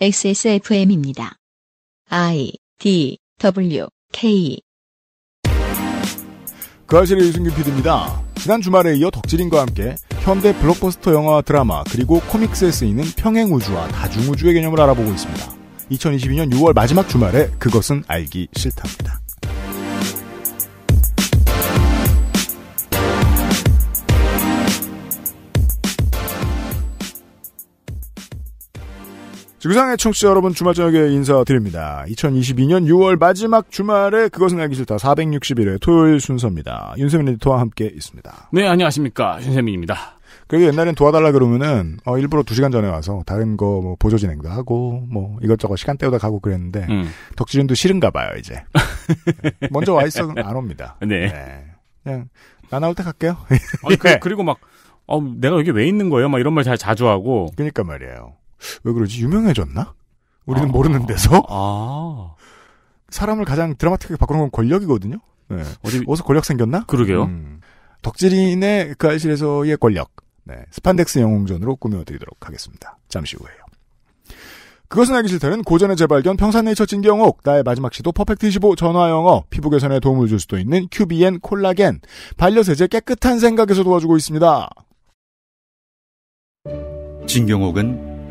XSFM입니다. I D W K 그 아실의 유승균 PD입니다. 지난 주말에 이어 덕질인과 함께 현대 블록버스터 영화 드라마 그리고 코믹스에 쓰이는 평행우주와 다중우주의 개념을 알아보고 있습니다. 2022년 6월 마지막 주말에 그것은 알기 싫답니다. 지구상의 청취자 여러분 주말 저녁에 인사드립니다. 2022년 6월 마지막 주말에 그것은 알기 싫다 461회 토요일 순서입니다. 윤세민 에디터와 함께 있습니다. 네, 안녕하십니까. 윤세민입니다. 그리고 옛날엔 도와달라 그러면은 어, 일부러 2시간 전에 와서 다른 거뭐 보조 진행도 하고 뭐 이것저것 시간 때우다 가고 그랬는데 음. 덕질은도 싫은가 봐요, 이제. 먼저 와 있어 안 옵니다. 네. 네. 그냥 나 나올 때 갈게요. 아니, 그, 네. 리고 막 어, 내가 여기 왜 있는 거예요? 막 이런 말 잘 자주 하고. 그러니까 말이에요. 왜 그러지? 유명해졌나? 우리는 아, 모르는 데서. 아. 사람을 가장 드라마틱하게 바꾸는 건 권력이거든요. 네. 어디 어디서 권력 생겼나? 그러게요. 음. 덕질인의 그 알실에서의 권력. 네. 스판덱스 영웅전으로 꾸며드리도록 하겠습니다. 잠시 후에요. 그것은 알기 싫다는 고전의 재발견 평산네이처 진경옥 나의 마지막 시도 퍼펙트25 전화영어 피부 개선에 도움을 줄 수도 있는 큐비엔 콜라겐 반려세제 깨끗한 생각에서 도와주고 있습니다. 진경옥은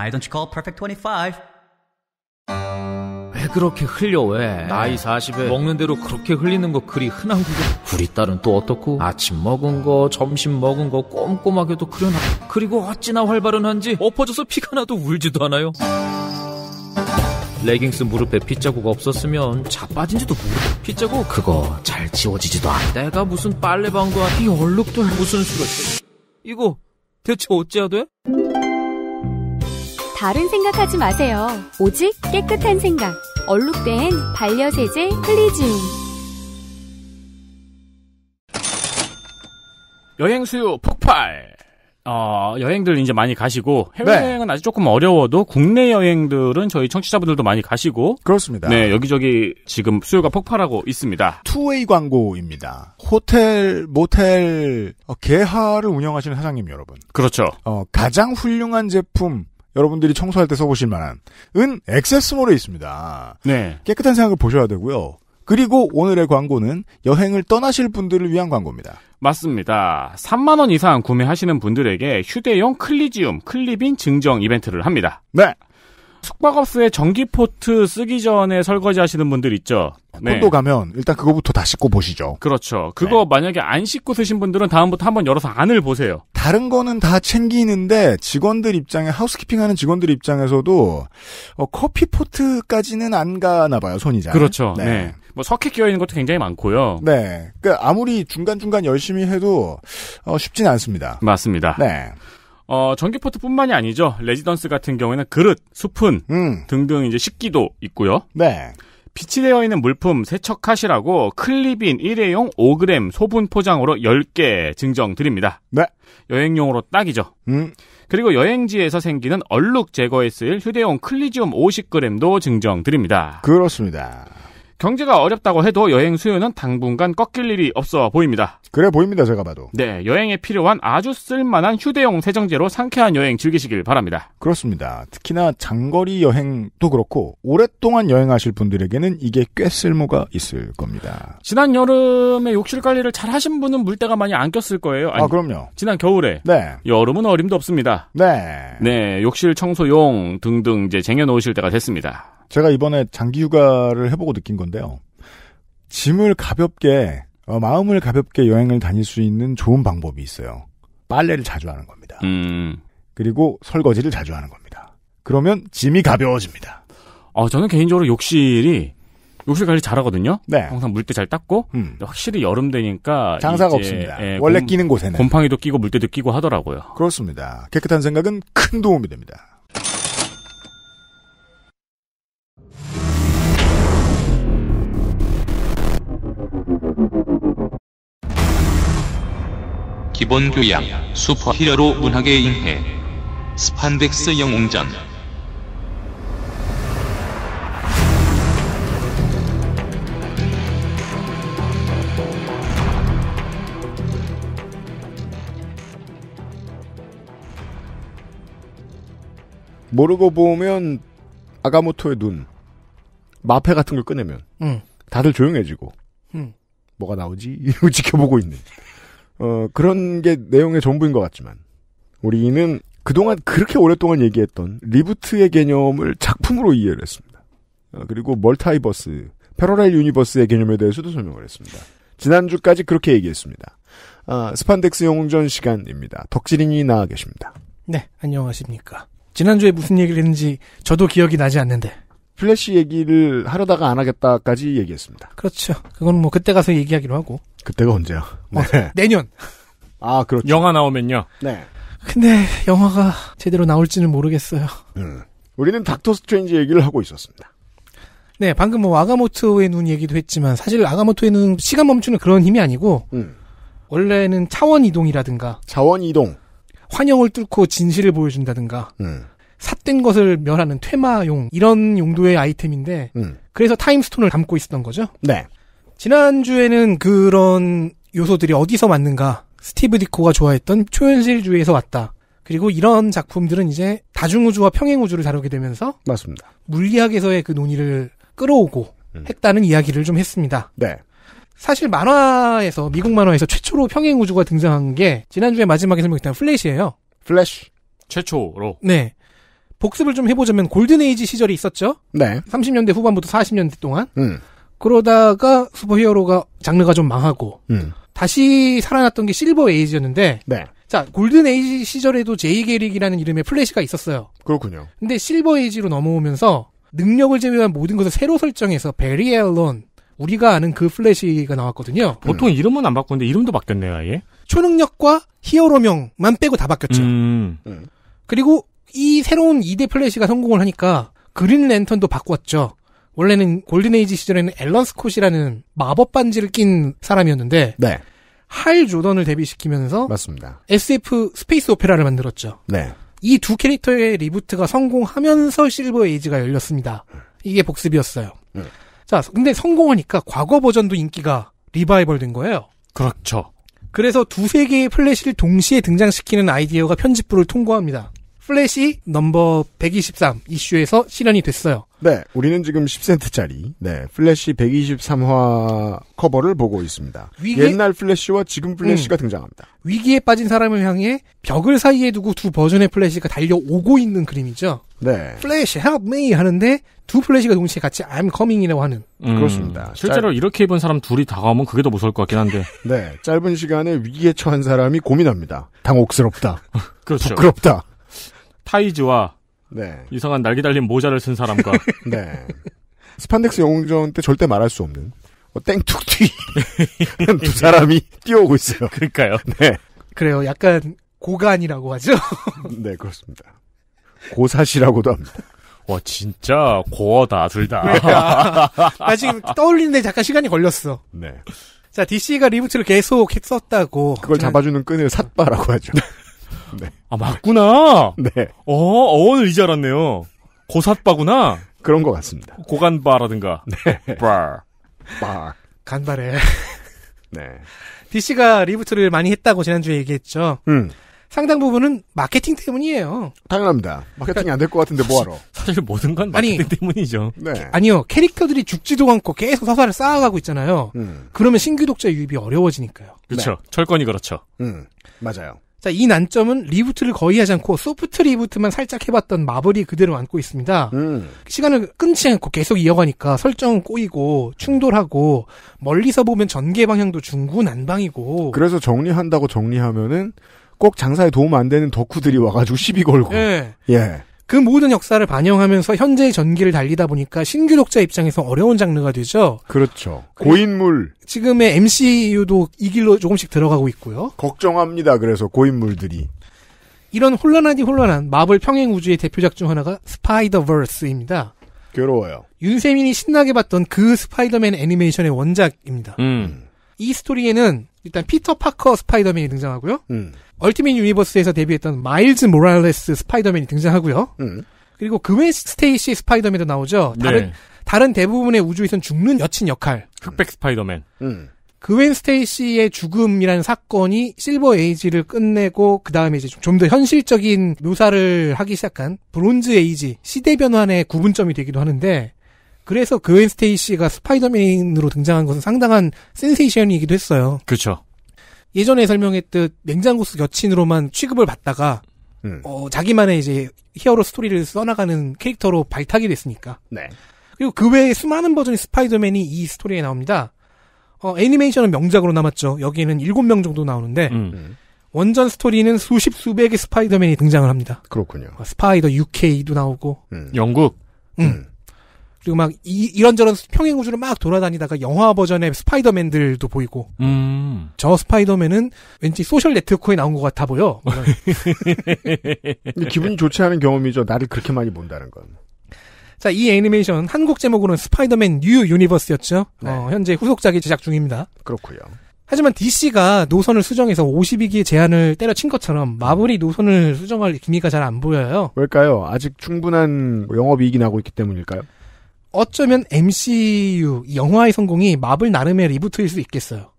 Why don't you call perfect 25? 왜 그렇게 흘려 왜 나이 40에 먹는 대로 그렇게 흘리는 거 그리 흔한 그게 우리 딸은 또 어떻고 아침 먹은 거 점심 먹은 거 꼼꼼하게도 그려놔 그리고 어찌나 활발은 한지 엎어져서 피가 나도 울지도 않아요 레깅스 무릎에 핏자국 없었으면 자빠진지도 모르 핏자국 그거 잘 지워지지도 않아 내가 무슨 빨래방과아 얼룩도 무슨 수가 있어 이거 대체 어찌야 해 돼? 다른 생각하지 마세요. 오직 깨끗한 생각. 얼룩된 반려세제 클리즈 여행 수요 폭발. 어, 여행들 이제 많이 가시고 해외여행은 네. 아직 조금 어려워도 국내 여행들은 저희 청취자분들도 많이 가시고 그렇습니다. 네, 여기저기 지금 수요가 폭발하고 있습니다. 투웨이 광고입니다. 호텔, 모텔 어, 개하를 운영하시는 사장님 여러분. 그렇죠. 어, 가장 훌륭한 제품 여러분들이 청소할 때 써보실 만한 은 액세스몰에 있습니다. 네. 깨끗한 생각을 보셔야 되고요. 그리고 오늘의 광고는 여행을 떠나실 분들을 위한 광고입니다. 맞습니다. 3만원 이상 구매하시는 분들에게 휴대용 클리지움, 클리빈 증정 이벤트를 합니다. 네. 숙박업소에 전기포트 쓰기 전에 설거지 하시는 분들 있죠. 네. 콘도 가면 일단 그거부터 다 씻고 보시죠. 그렇죠. 네. 그거 네. 만약에 안 씻고 쓰신 분들은 다음부터 한번 열어서 안을 보세요. 다른 거는 다 챙기는데 직원들 입장에 하우스키핑 하는 직원들 입장에서도 어, 커피 포트까지는 안 가나 봐요 손이 잘. 그렇죠. 네. 네. 뭐 석회 끼어 있는 것도 굉장히 많고요. 네. 그러니까 아무리 중간 중간 열심히 해도 어, 쉽지는 않습니다. 맞습니다. 네. 어, 전기포트뿐만이 아니죠. 레지던스 같은 경우에는 그릇, 수푼 음. 등등 이제 식기도 있고요. 네. 빛이 되어 있는 물품 세척하시라고 클리빈 일회용 5g 소분 포장으로 10개 증정드립니다. 네. 여행용으로 딱이죠. 음. 그리고 여행지에서 생기는 얼룩 제거에 쓰일 휴대용 클리지움 50g도 증정드립니다. 그렇습니다. 경제가 어렵다고 해도 여행 수요는 당분간 꺾일 일이 없어 보입니다. 그래 보입니다, 제가 봐도. 네, 여행에 필요한 아주 쓸만한 휴대용 세정제로 상쾌한 여행 즐기시길 바랍니다. 그렇습니다. 특히나 장거리 여행도 그렇고 오랫동안 여행하실 분들에게는 이게 꽤 쓸모가 있을 겁니다. 지난 여름에 욕실 관리를 잘 하신 분은 물때가 많이 안 꼈을 거예요. 아, 아니, 아, 그럼요. 지난 겨울에. 네. 여름은 어림도 없습니다. 네. 네, 욕실 청소용 등등 이제 쟁여놓으실 때가 됐습니다. 제가 이번에 장기 휴가를 해보고 느낀 건데요. 짐을 가볍게 어, 마음을 가볍게 여행을 다닐 수 있는 좋은 방법이 있어요. 빨래를 자주 하는 겁니다. 음. 그리고 설거지를 자주 하는 겁니다. 그러면 짐이 가벼워집니다. 어, 저는 개인적으로 욕실이 욕실 관리 잘하거든요. 네. 항상 물때 잘 닦고 음. 확실히 여름 되니까 장사가 없습니다. 예, 원래 곰, 끼는 곳에는 곰팡이도 끼고 물때도 끼고 하더라고요. 그렇습니다. 깨끗한 생각은 큰 도움이 됩니다. 기본 교양, 슈퍼 히어로 문학의 인해, 스판덱스 영웅전. 모르고 보면 아가모토의 눈, 마패 같은 걸 꺼내면 응. 다들 조용해지고 뭐가 나오지? 이러고 지켜보고 있는. 어, 그런 게 내용의 전부인 것 같지만, 우리는 그동안 그렇게 오랫동안 얘기했던 리부트의 개념을 작품으로 이해를 했습니다. 어, 그리고 멀타이버스, 패러렐 유니버스의 개념에 대해서도 설명을 했습니다. 지난주까지 그렇게 얘기했습니다. 아, 스판덱스 영웅전 시간입니다. 덕질인이 나와 계십니다. 네, 안녕하십니까. 지난주에 무슨 얘기를 했는지 저도 기억이 나지 않는데 플래시 얘기를 하려다가 안 하겠다까지 얘기했습니다. 그렇죠. 그건 뭐 그때 가서 얘기하기로 하고. 그때가 언제야? 어, 네. 어, 내년. 아, 그렇죠. 영화 나오면요. 네. 근데 영화가 제대로 나올지는 모르겠어요. 음. 우리는 닥터 스트레인지 얘기를 하고 있었습니다. 네, 방금 뭐 아가모토의 눈 얘기도 했지만 사실 아가모토의 눈 시간 멈추는 그런 힘이 아니고 음. 원래는 차원 이동이라든가 차원 이동 환영을 뚫고 진실을 보여준다든가 음. 삿된 것을 멸하는 퇴마용 이런 용도의 아이템인데 음. 그래서 타임스톤을 담고 있었던 거죠. 네. 지난주에는 그런 요소들이 어디서 왔는가 스티브 디코가 좋아했던 초현실주의에서 왔다. 그리고 이런 작품들은 이제 다중우주와 평행우주를 다루게 되면서 맞습니다. 물리학에서의 그 논의를 끌어오고 음. 했다는 이야기를 좀 했습니다. 네. 사실 만화에서 미국 만화에서 최초로 평행우주가 등장한 게 지난주에 마지막에 설명했던 플래시예요. 플래시 최초로. 네. 복습을 좀 해보자면 골든에이지 시절이 있었죠. 네. 30년대 후반부터 40년대 동안. 음. 그러다가 슈퍼히어로가 장르가 좀 망하고 음. 다시 살아났던 게 실버 에이지였는데. 네. 자 골든 에이지 시절에도 제이 게릭이라는 이름의 플래시가 있었어요. 그렇군요. 근데 실버 에이지로 넘어오면서 능력을 제외한 모든 것을 새로 설정해서 베리 앨런 우리가 아는 그 플래시가 나왔거든요. 보통 음. 이름은 안 바꾸는데 이름도 바뀌었네요, 아예. 초능력과 히어로명만 빼고 다 바뀌었죠. 음. 그리고 이 새로운 2대 플래시가 성공을 하니까 그린 랜턴도 바꿨죠. 원래는 골든에이지 시절에는 앨런 스콧이라는 마법 반지를 낀 사람이었는데 네. 할 조던을 데뷔시키면서 맞습니다. SF 스페이스 오페라를 만들었죠. 네. 이 두 캐릭터의 리부트가 성공하면서 실버 에이지가 열렸습니다. 이게 복습이었어요. 음. 자, 근데 성공하니까 과거 버전도 인기가 리바이벌 된 거예요. 그렇죠. 그래서 두 세 개의 플래시를 동시에 등장시키는 아이디어가 편집부를 통과합니다. 플래시 넘버 123 이슈에서 실현이 됐어요. 네, 우리는 지금 10센트짜리 네 플래시 123화 커버를 보고 있습니다. 위기... 옛날 플래시와 지금 플래시가 음. 등장합니다. 위기에 빠진 사람을 향해 벽을 사이에 두고 두 버전의 플래시가 달려오고 있는 그림이죠. 네. 플래시 help me 하는데 두 플래시가 동시에 같이 I'm coming이라고 하는. 음, 그렇습니다. 실제로 짧... 이렇게 입은 사람 둘이 다가오면 그게 더 무서울 것 같긴 한데. 네, 짧은 시간에 위기에 처한 사람이 고민합니다. 당혹스럽다. 그렇죠. 부끄럽다. 타이즈와 네. 이상한 날개 달린 모자를 쓴 사람과 네. 스판덱스 영웅전 때 절대 말할 수 없는 어, 땡툭튀 두 사람이 뛰어오고 있어요. 그러니까요. 네. 그래요. 약간 고간이라고 하죠. 네, 그렇습니다. 고사시라고도 합니다. 와 진짜 고어다 둘 다. 아, 나 지금 떠올리는데 잠깐 시간이 걸렸어. 네. 자 DC가 리부트를 계속 했었다고. 그걸 잡아주는 끈을 삿바라고 하죠. 네. 아 맞구나. 네. 어 어원을 이제 알았네요. 고사빠구나 그런 것 같습니다. 고간바라든가. 네. 바. 바. 간발에. 네. DC가 리부트를 많이 했다고 지난주에 얘기했죠. 음. 상당 부분은 마케팅 때문이에요. 당연합니다. 마케팅이 안 될 것 같은데 뭐하러. 사실 모든 건 마케팅 아니, 때문이죠. 네. 아니요. 캐릭터들이 죽지도 않고 계속 서사를 쌓아가고 있잖아요. 음. 그러면 신규 독자 유입이 어려워지니까요. 그렇죠. 네. 철권이 그렇죠. 음. 맞아요. 자, 이 난점은 리부트를 거의 하지 않고 소프트 리부트만 살짝 해봤던 마블이 그대로 안고 있습니다. 음. 시간을 끊지 않고 계속 이어가니까 설정 꼬이고 충돌하고 멀리서 보면 전개 방향도 중구난방이고. 그래서 정리한다고 정리하면은 꼭 장사에 도움 안 되는 덕후들이 와가지고 시비 걸고. 네. 예. 예. 그 모든 역사를 반영하면서 현재의 전기를 달리다 보니까 신규 독자 입장에서 어려운 장르가 되죠. 그렇죠. 고인물. 지금의 MCU도 이 길로 조금씩 들어가고 있고요. 걱정합니다. 그래서 고인물들이. 이런 혼란하니 혼란한 마블 평행 우주의 대표작 중 하나가 스파이더버스입니다. 괴로워요. 윤세민이 신나게 봤던 그 스파이더맨 애니메이션의 원작입니다. 음. 이 스토리에는 일단 피터 파커 스파이더맨이 등장하고요. 음. 얼티밋 유니버스에서 데뷔했던 마일즈 모랄레스 스파이더맨이 등장하고요. 음. 그리고 그웬 스테이시 스파이더맨도 나오죠. 네. 다른 네. 다른 대부분의 우주에선 죽는 여친 역할. 흑백 스파이더맨. 음. 그웬 스테이시의 죽음이라는 사건이 실버 에이지를 끝내고 그 다음에 이제 좀 더 현실적인 묘사를 하기 시작한 브론즈 에이지 시대 변환의 구분점이 되기도 하는데 그래서 그웬 스테이시가 스파이더맨으로 등장한 것은 상당한 센세이션이기도 했어요. 그렇죠. 예전에 설명했듯 냉장고 속 여친으로만 취급을 받다가 음. 어, 자기만의 이제 히어로 스토리를 써나가는 캐릭터로 발탁이 됐으니까. 네. 그리고 그 외에 수많은 버전의 스파이더맨이 이 스토리에 나옵니다. 어, 애니메이션은 명작으로 남았죠. 여기에는 7명 정도 나오는데 음. 음. 원전 스토리는 수십 수백의 스파이더맨이 등장을 합니다. 그렇군요. 어, 스파이더 UK도 나오고 음. 영국. 음. 음. 그리고 막 이, 런저런 평행 우주를 막 돌아다니다가 영화 버전의 스파이더맨들도 보이고 음. 저 스파이더맨은 왠지 소셜 네트워크에 나온 것 같아 보여. 근데 기분 좋지 않은 경험이죠. 나를 그렇게 많이 본다는 건. 자, 이 애니메이션 한국 제목으로는 스파이더맨 뉴 유니버스였죠. 네. 어, 현재 후속작이 제작 중입니다. 그렇고요. 하지만 DC가 노선을 수정해서 52기 제한을 때려친 것처럼 마블이 노선을 수정할 기미가 잘 안 보여요. 왜일까요? 아직 충분한 영업이익이 나고 있기 때문일까요? 어쩌면 MCU 영화의 성공이 마블 나름의 리부트일 수 있겠어요.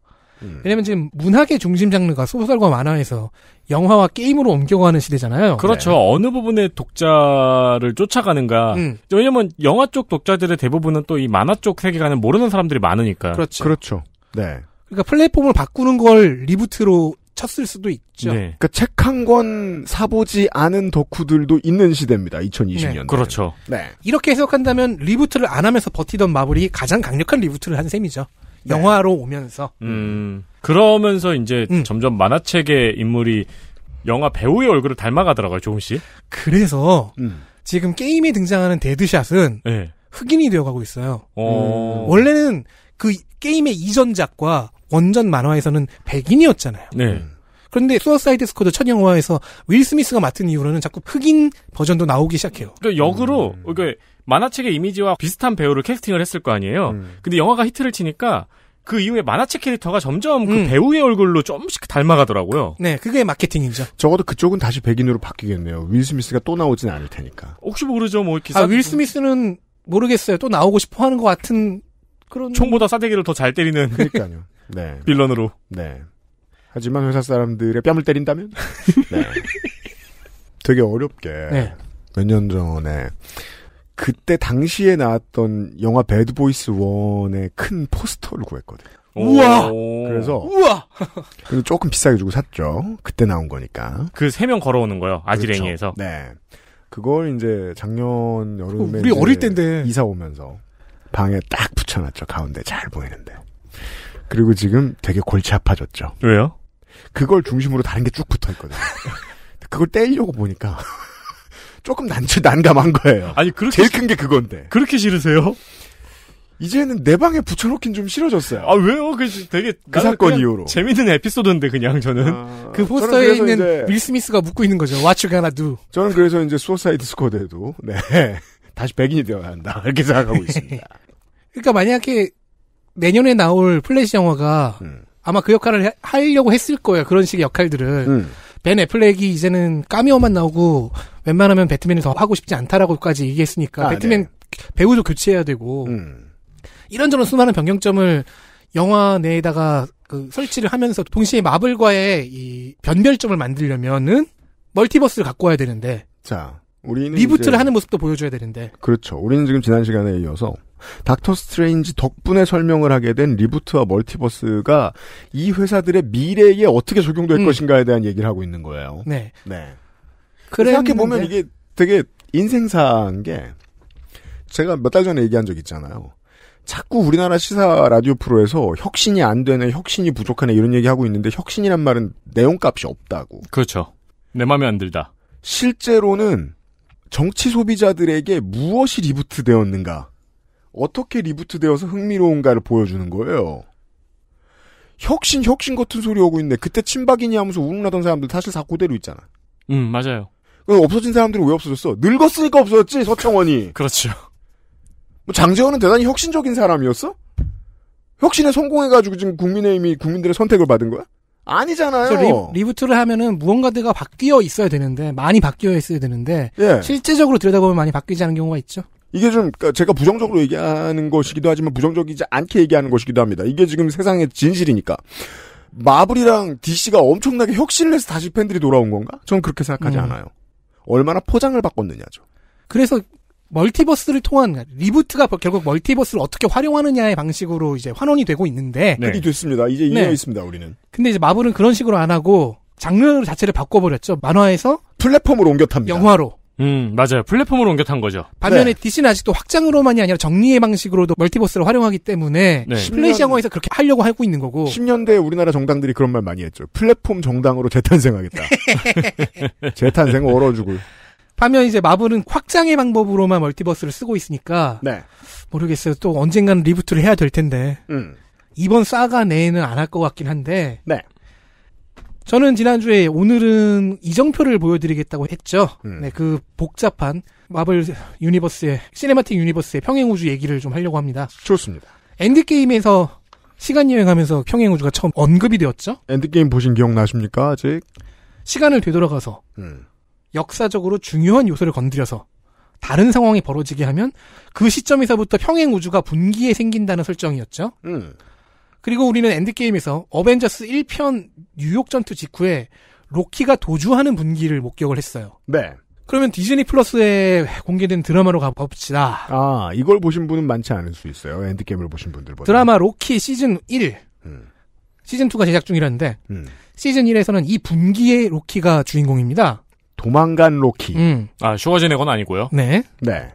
음. 왜냐면 지금 문학의 중심 장르가 소설과 만화에서 영화와 게임으로 옮겨가는 시대잖아요. 그렇죠. 네. 어느 부분의 독자를 쫓아가는가. 음. 왜냐면 영화 쪽 독자들의 대부분은 또 이 만화 쪽 세계관을 모르는 사람들이 많으니까. 그렇죠. 그렇죠. 네. 그러니까 플랫폼을 바꾸는 걸 리부트로 쳤을 수도 있죠. 네. 그러니까 책 한 권 사보지 않은 덕후들도 있는 시대입니다. 2020년. 네. 그렇죠. 네. 이렇게 해석한다면 리부트를 안 하면서 버티던 마블이 가장 강력한 리부트를 한 셈이죠. 네. 영화로 오면서. 음. 그러면서 이제 음. 점점 만화책의 인물이 영화 배우의 얼굴을 닮아가더라고요, 조금씩. 그래서 음. 지금 게임에 등장하는 데드샷은 네. 흑인이 되어가고 있어요. 어... 원래는 그 게임의 이전작과 원전 만화에서는 백인이었잖아요. 네. 그런데 소어사이드 스쿼드 첫 영화에서 윌 스미스가 맡은 이후로는 자꾸 흑인 버전도 나오기 시작해요. 그러니까 역으로 음. 그러니까 만화책의 이미지와 비슷한 배우를 캐스팅을 했을 거 아니에요. 음. 근데 영화가 히트를 치니까 그 이후에 만화책 캐릭터가 점점 그 음. 배우의 얼굴로 조금씩 닮아가더라고요. 네, 그게 마케팅이죠. 적어도 그쪽은 다시 백인으로 바뀌겠네요. 윌 스미스가 또 나오진 않을 테니까. 혹시 모르죠, 뭐 기사. 아, 윌 스미스는 모르겠어요. 또 나오고 싶어 하는 것 같은 그런. 총보다 싸대기를 더 잘 때리는. 그러니까요. 네. 빌런으로. 네. 하지만 회사 사람들의 뺨을 때린다면? 네. 네. 되게 어렵게. 네. 몇 년 전에. 그때 당시에 나왔던 영화 배드보이스 원의큰 포스터를 구했거든요. 우와! 그래서. 우와! 그래서 조금 비싸게 주고 샀죠. 그때 나온 거니까. 그 세 명 걸어오는 거요. 아지랭이에서. 그렇죠. 네. 그걸 이제 작년 여름에. 우리 어릴 때인데. 이사 오면서 방에 딱 붙여놨죠. 가운데 잘 보이는데. 그리고 지금 되게 골치 아파졌죠. 왜요? 그걸 중심으로 다른 게 쭉 붙어 있거든요. 그걸 떼려고 보니까 조금 난 난감한 거예요. 아니 그렇게 제일 큰 게 그건데. 그렇게 싫으세요? 이제는 내 방에 붙여놓긴 좀 싫어졌어요. 아 왜요? 그 되게 그 사건 이후로 재밌는 에피소드인데 그냥 저는 아, 그 포스터에 있는 이밀 스미스가 묻고 있는 거죠. What you gonna do? 저는 그래서 이제 수어사이드 스쿼드에도 네 다시 백인이 되어야 한다 이렇게 생각하고 있습니다. 그러니까 만약에 내년에 나올 플래시 영화가 음. 아마 그 역할을 해, 하려고 했을 거예요. 그런 식의 역할들을. 음. 벤 애플렉이 이제는 까미어만 나오고 웬만하면 배트맨을 더 하고 싶지 않다라고까지 얘기했으니까 아, 배트맨 네. 배우도 교체해야 되고 음. 이런저런 수많은 변경점을 영화 내에다가 그 설치를 하면서 동시에 마블과의 이 변별점을 만들려면은 멀티버스를 갖고 와야 되는데 자 우리는 리부트를 이제... 하는 모습도 보여줘야 되는데 그렇죠 우리는 지금 지난 시간에 이어서 닥터 스트레인지 덕분에 설명을 하게 된 리부트와 멀티버스가 이 회사들의 미래에 어떻게 적용될 음. 것인가에 대한 얘기를 하고 있는 거예요. 네. 네. 그래 생각해 보면 이게 되게 인생사한게 제가 몇 달 전에 얘기한 적 있잖아요. 자꾸 우리나라 시사 라디오 프로에서 혁신이 안 되네, 혁신이 부족하네 이런 얘기 하고 있는데 혁신이란 말은 내용값이 없다고. 그렇죠. 내 마음에 안 들다. 실제로는 정치 소비자들에게 무엇이 리부트되었는가? 어떻게 리부트되어서 흥미로운가를 보여주는 거예요. 혁신 혁신 같은 소리 하고 있네. 그때 친박이니 하면서 우웅하던 사람들 사실 다 그대로 있잖아. 음 맞아요. 그 없어진 사람들은 왜 없어졌어? 늙었으니까 없어졌지 서청원이. 그렇죠. 뭐 장재원은 대단히 혁신적인 사람이었어? 혁신에 성공해가지고 지금 국민의힘이 국민들의 선택을 받은 거야? 아니잖아요. 리, 부트를 하면은 무언가가 바뀌어 있어야 되는데 많이 바뀌어 있어야 되는데 예. 실제적으로 들여다보면 많이 바뀌지 않은 경우가 있죠. 이게 좀 그러니까 제가 부정적으로 얘기하는 것이기도 하지만 부정적이지 않게 얘기하는 것이기도 합니다. 이게 지금 세상의 진실이니까. 마블이랑 DC가 엄청나게 혁신을 해서 다시 팬들이 돌아온 건가? 저는 그렇게 생각하지 음. 않아요. 얼마나 포장을 바꿨느냐죠. 그래서 멀티버스를 통한 리부트가 결국 멀티버스를 어떻게 활용하느냐의 방식으로 이제 환원이 되고 있는데 네. 이 됐습니다. 이제 이해 네. 있습니다. 우리는. 근데 이제 마블은 그런 식으로 안 하고 장르 자체를 바꿔버렸죠. 만화에서 플랫폼으로 옮겨 탑니다. 영화로. 음, 맞아요. 플랫폼으로 옮겨 탄 거죠. 반면에 DC는 네. 아직도 확장으로만이 아니라 정리의 방식으로도 멀티버스를 활용하기 때문에 네. 플레이 상황에서 그렇게 하려고 하고 있는 거고. 10년대 우리나라 정당들이 그런 말 많이 했죠. 플랫폼 정당으로 재탄생하겠다. 재탄생 얼어 주고 반면 이제 마블은 확장의 방법으로만 멀티버스를 쓰고 있으니까 네. 모르겠어요. 또 언젠가는 리부트를 해야 될 텐데. 음. 이번 사가 내에는 안 할 것 같긴 한데. 네. 저는 지난주에 오늘은 이정표를 보여드리겠다고 했죠. 음. 네, 그 복잡한 마블 유니버스의, 시네마틱 유니버스의 평행우주 얘기를 좀 하려고 합니다. 좋습니다. 엔드게임에서 시간여행하면서 평행우주가 처음 언급이 되었죠. 엔드게임 보신 기억나십니까, 아직? 시간을 되돌아가서, 음. 역사적으로 중요한 요소를 건드려서, 다른 상황이 벌어지게 하면, 그 시점에서부터 평행우주가 분기에 생긴다는 설정이었죠. 음. 그리고 우리는 엔드게임에서 어벤져스 1편 뉴욕 전투 직후에 로키가 도주하는 분기를 목격을 했어요. 네. 그러면 디즈니 플러스에 공개된 드라마로 가봅시다. 아, 이걸 보신 분은 많지 않을 수 있어요. 엔드게임을 보신 분들보다. 드라마 로키 시즌 1. 음. 시즌 2가 제작 중이라는데 음. 시즌 1에서는 이 분기의 로키가 주인공입니다. 도망간 로키. 음. 아, 슈워제네건 아니고요. 네. 네.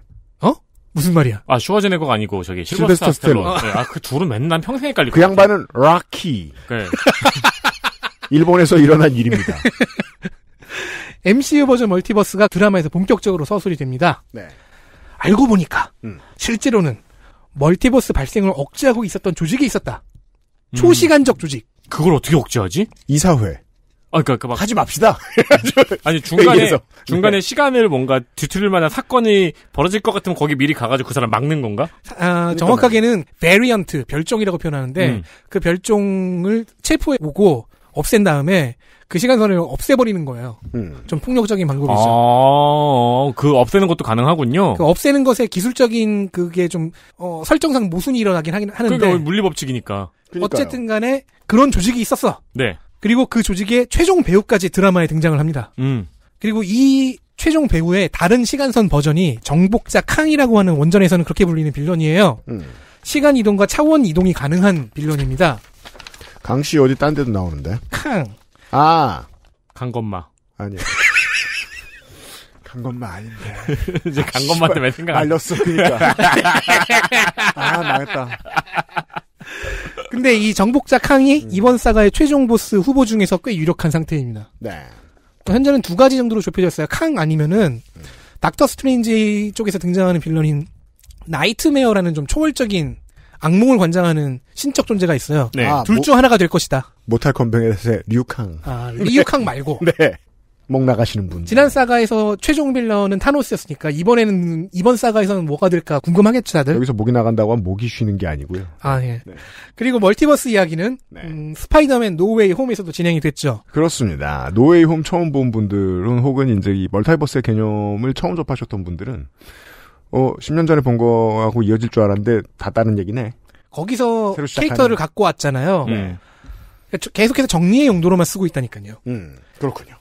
무슨 말이야? 아, 슈워제네거가 아니고 저기 실버스타 스텔론. 네, 아, 그 둘은 맨날 평생 헷갈리고. 그 양반은 락키. 네. 일본에서 일어난 일입니다. MCU 버전 멀티버스가 드라마에서 본격적으로 서술이 됩니다. 네. 알고 보니까 음. 실제로는 멀티버스 발생을 억제하고 있었던 조직이 있었다. 음. 초시간적 조직. 그걸 어떻게 억제하지? 이사회. 아, 그러니까 그막 그러니까 하지 맙시다. 아니 중간에 회의에서. 중간에 네. 시간을 뭔가 뒤틀릴 만한 사건이 벌어질 것 같으면 거기 미리 가가지고 그 사람 막는 건가? 아, 정확하게는 베리 r 트 별종이라고 표현하는데 음. 그 별종을 체포해 오고 없앤 다음에 그 시간선을 없애버리는 거예요. 음. 좀 폭력적인 방법이죠. 아, 그 없애는 것도 가능하군요. 그 없애는 것에 기술적인 그게 좀 어, 설정상 모순이 일어나긴 하긴 하는데. 그러니까 물리법칙이니까. 어쨌든 간에 그런 조직이 있었어. 네. 그리고 그 조직의 최종 배우까지 드라마에 등장을 합니다. 음. 그리고 이 최종 배우의 다른 시간선 버전이 정복자 캉이라고 하는 원전에서는 그렇게 불리는 빌런이에요. 음. 시간 이동과 차원 이동이 가능한 빌런입니다. 강씨 어디 딴 데도 나오는데? 캉. 아. 강건마. 아니요. 강건마 아닌데. 이제 강건마 때문에 생각. 말렸어, 그니까. 아, 망했다. 근데 이 정복자 캉이 음. 이번 사가의 최종 보스 후보 중에서 꽤 유력한 상태입니다. 네. 현재는 두 가지 정도로 좁혀졌어요. 캉 아니면은 음. 닥터 스트레인지 쪽에서 등장하는 빌런인 나이트메어라는 좀 초월적인 악몽을 관장하는 신적 존재가 있어요. 네. 아, 둘중 뭐, 하나가 될 것이다. 모탈 컴백에서의 류캉. 아, 류캉 말고. 네. 목 나가시는 분. 지난 사가에서 최종 빌런은 타노스였으니까 이번에는 이번 사가에서는 뭐가 될까 궁금하겠죠 다들. 여기서 목이 나간다고 하면 목이 쉬는 게 아니고요. 아 예. 네. 그리고 멀티버스 이야기는 네. 음, 스파이더맨 노웨이 홈에서도 진행이 됐죠. 그렇습니다. 노웨이 홈 처음 본 분들은 혹은 이제 이 멀티버스의 개념을 처음 접하셨던 분들은 어 10년 전에 본 거하고 이어질 줄 알았는데 다 다른 얘기네. 거기서 캐릭터를 갖고 왔잖아요. 네. 그러니까 계속해서 정리의 용도로만 쓰고 있다니까요. 음 그렇군요.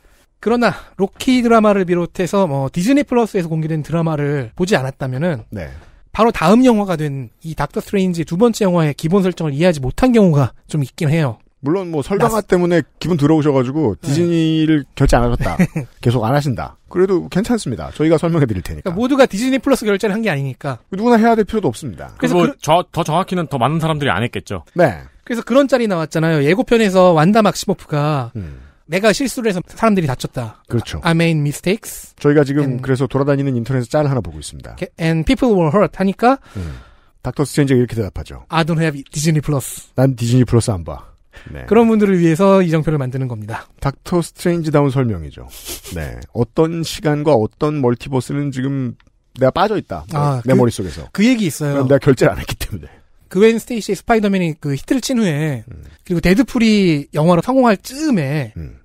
그러나 로키 드라마를 비롯해서 뭐 디즈니 플러스에서 공개된 드라마를 보지 않았다면은 네. 바로 다음 영화가 된 이 닥터 스트레인지 두 번째 영화의 기본 설정을 이해하지 못한 경우가 좀 있긴 해요. 물론 뭐 설강화 나스... 때문에 기분 들어오셔가지고 네. 디즈니를 네. 결제 안 하셨다. 계속 안 하신다. 그래도 괜찮습니다. 저희가 설명해 드릴 테니까. 그러니까 모두가 디즈니 플러스 결제를 한 게 아니니까. 누구나 해야 될 필요도 없습니다. 그래서 그... 저, 더 정확히는 더 많은 사람들이 안 했겠죠. 네. 그래서 그런 짤이 나왔잖아요. 예고편에서 완다 막시모프가 음. 내가 실수를 해서 사람들이 다쳤다. 그렇죠. I made mistakes. 저희가 지금 and, 그래서 돌아다니는 인터넷 짤 하나 보고 있습니다. And people were hurt 하니까 음. 닥터 스트레인지가 이렇게 대답하죠. I don't have Disney Plus. 난 디즈니 플러스 안 봐. 네. 그런 분들을 위해서 이정표를 만드는 겁니다. 닥터 스트레인지다운 설명이죠. 네. 어떤 시간과 어떤 멀티버스는 지금 내가 빠져 있다. 아, 내 그, 머릿속에서. 그 얘기 있어요. 내가 결제를 안 했기 때문에. 그웬 스테이시 스파이더맨이 그 히트를 친 후에 음. 그리고 데드풀이 영화로 성공할 즈음에 음.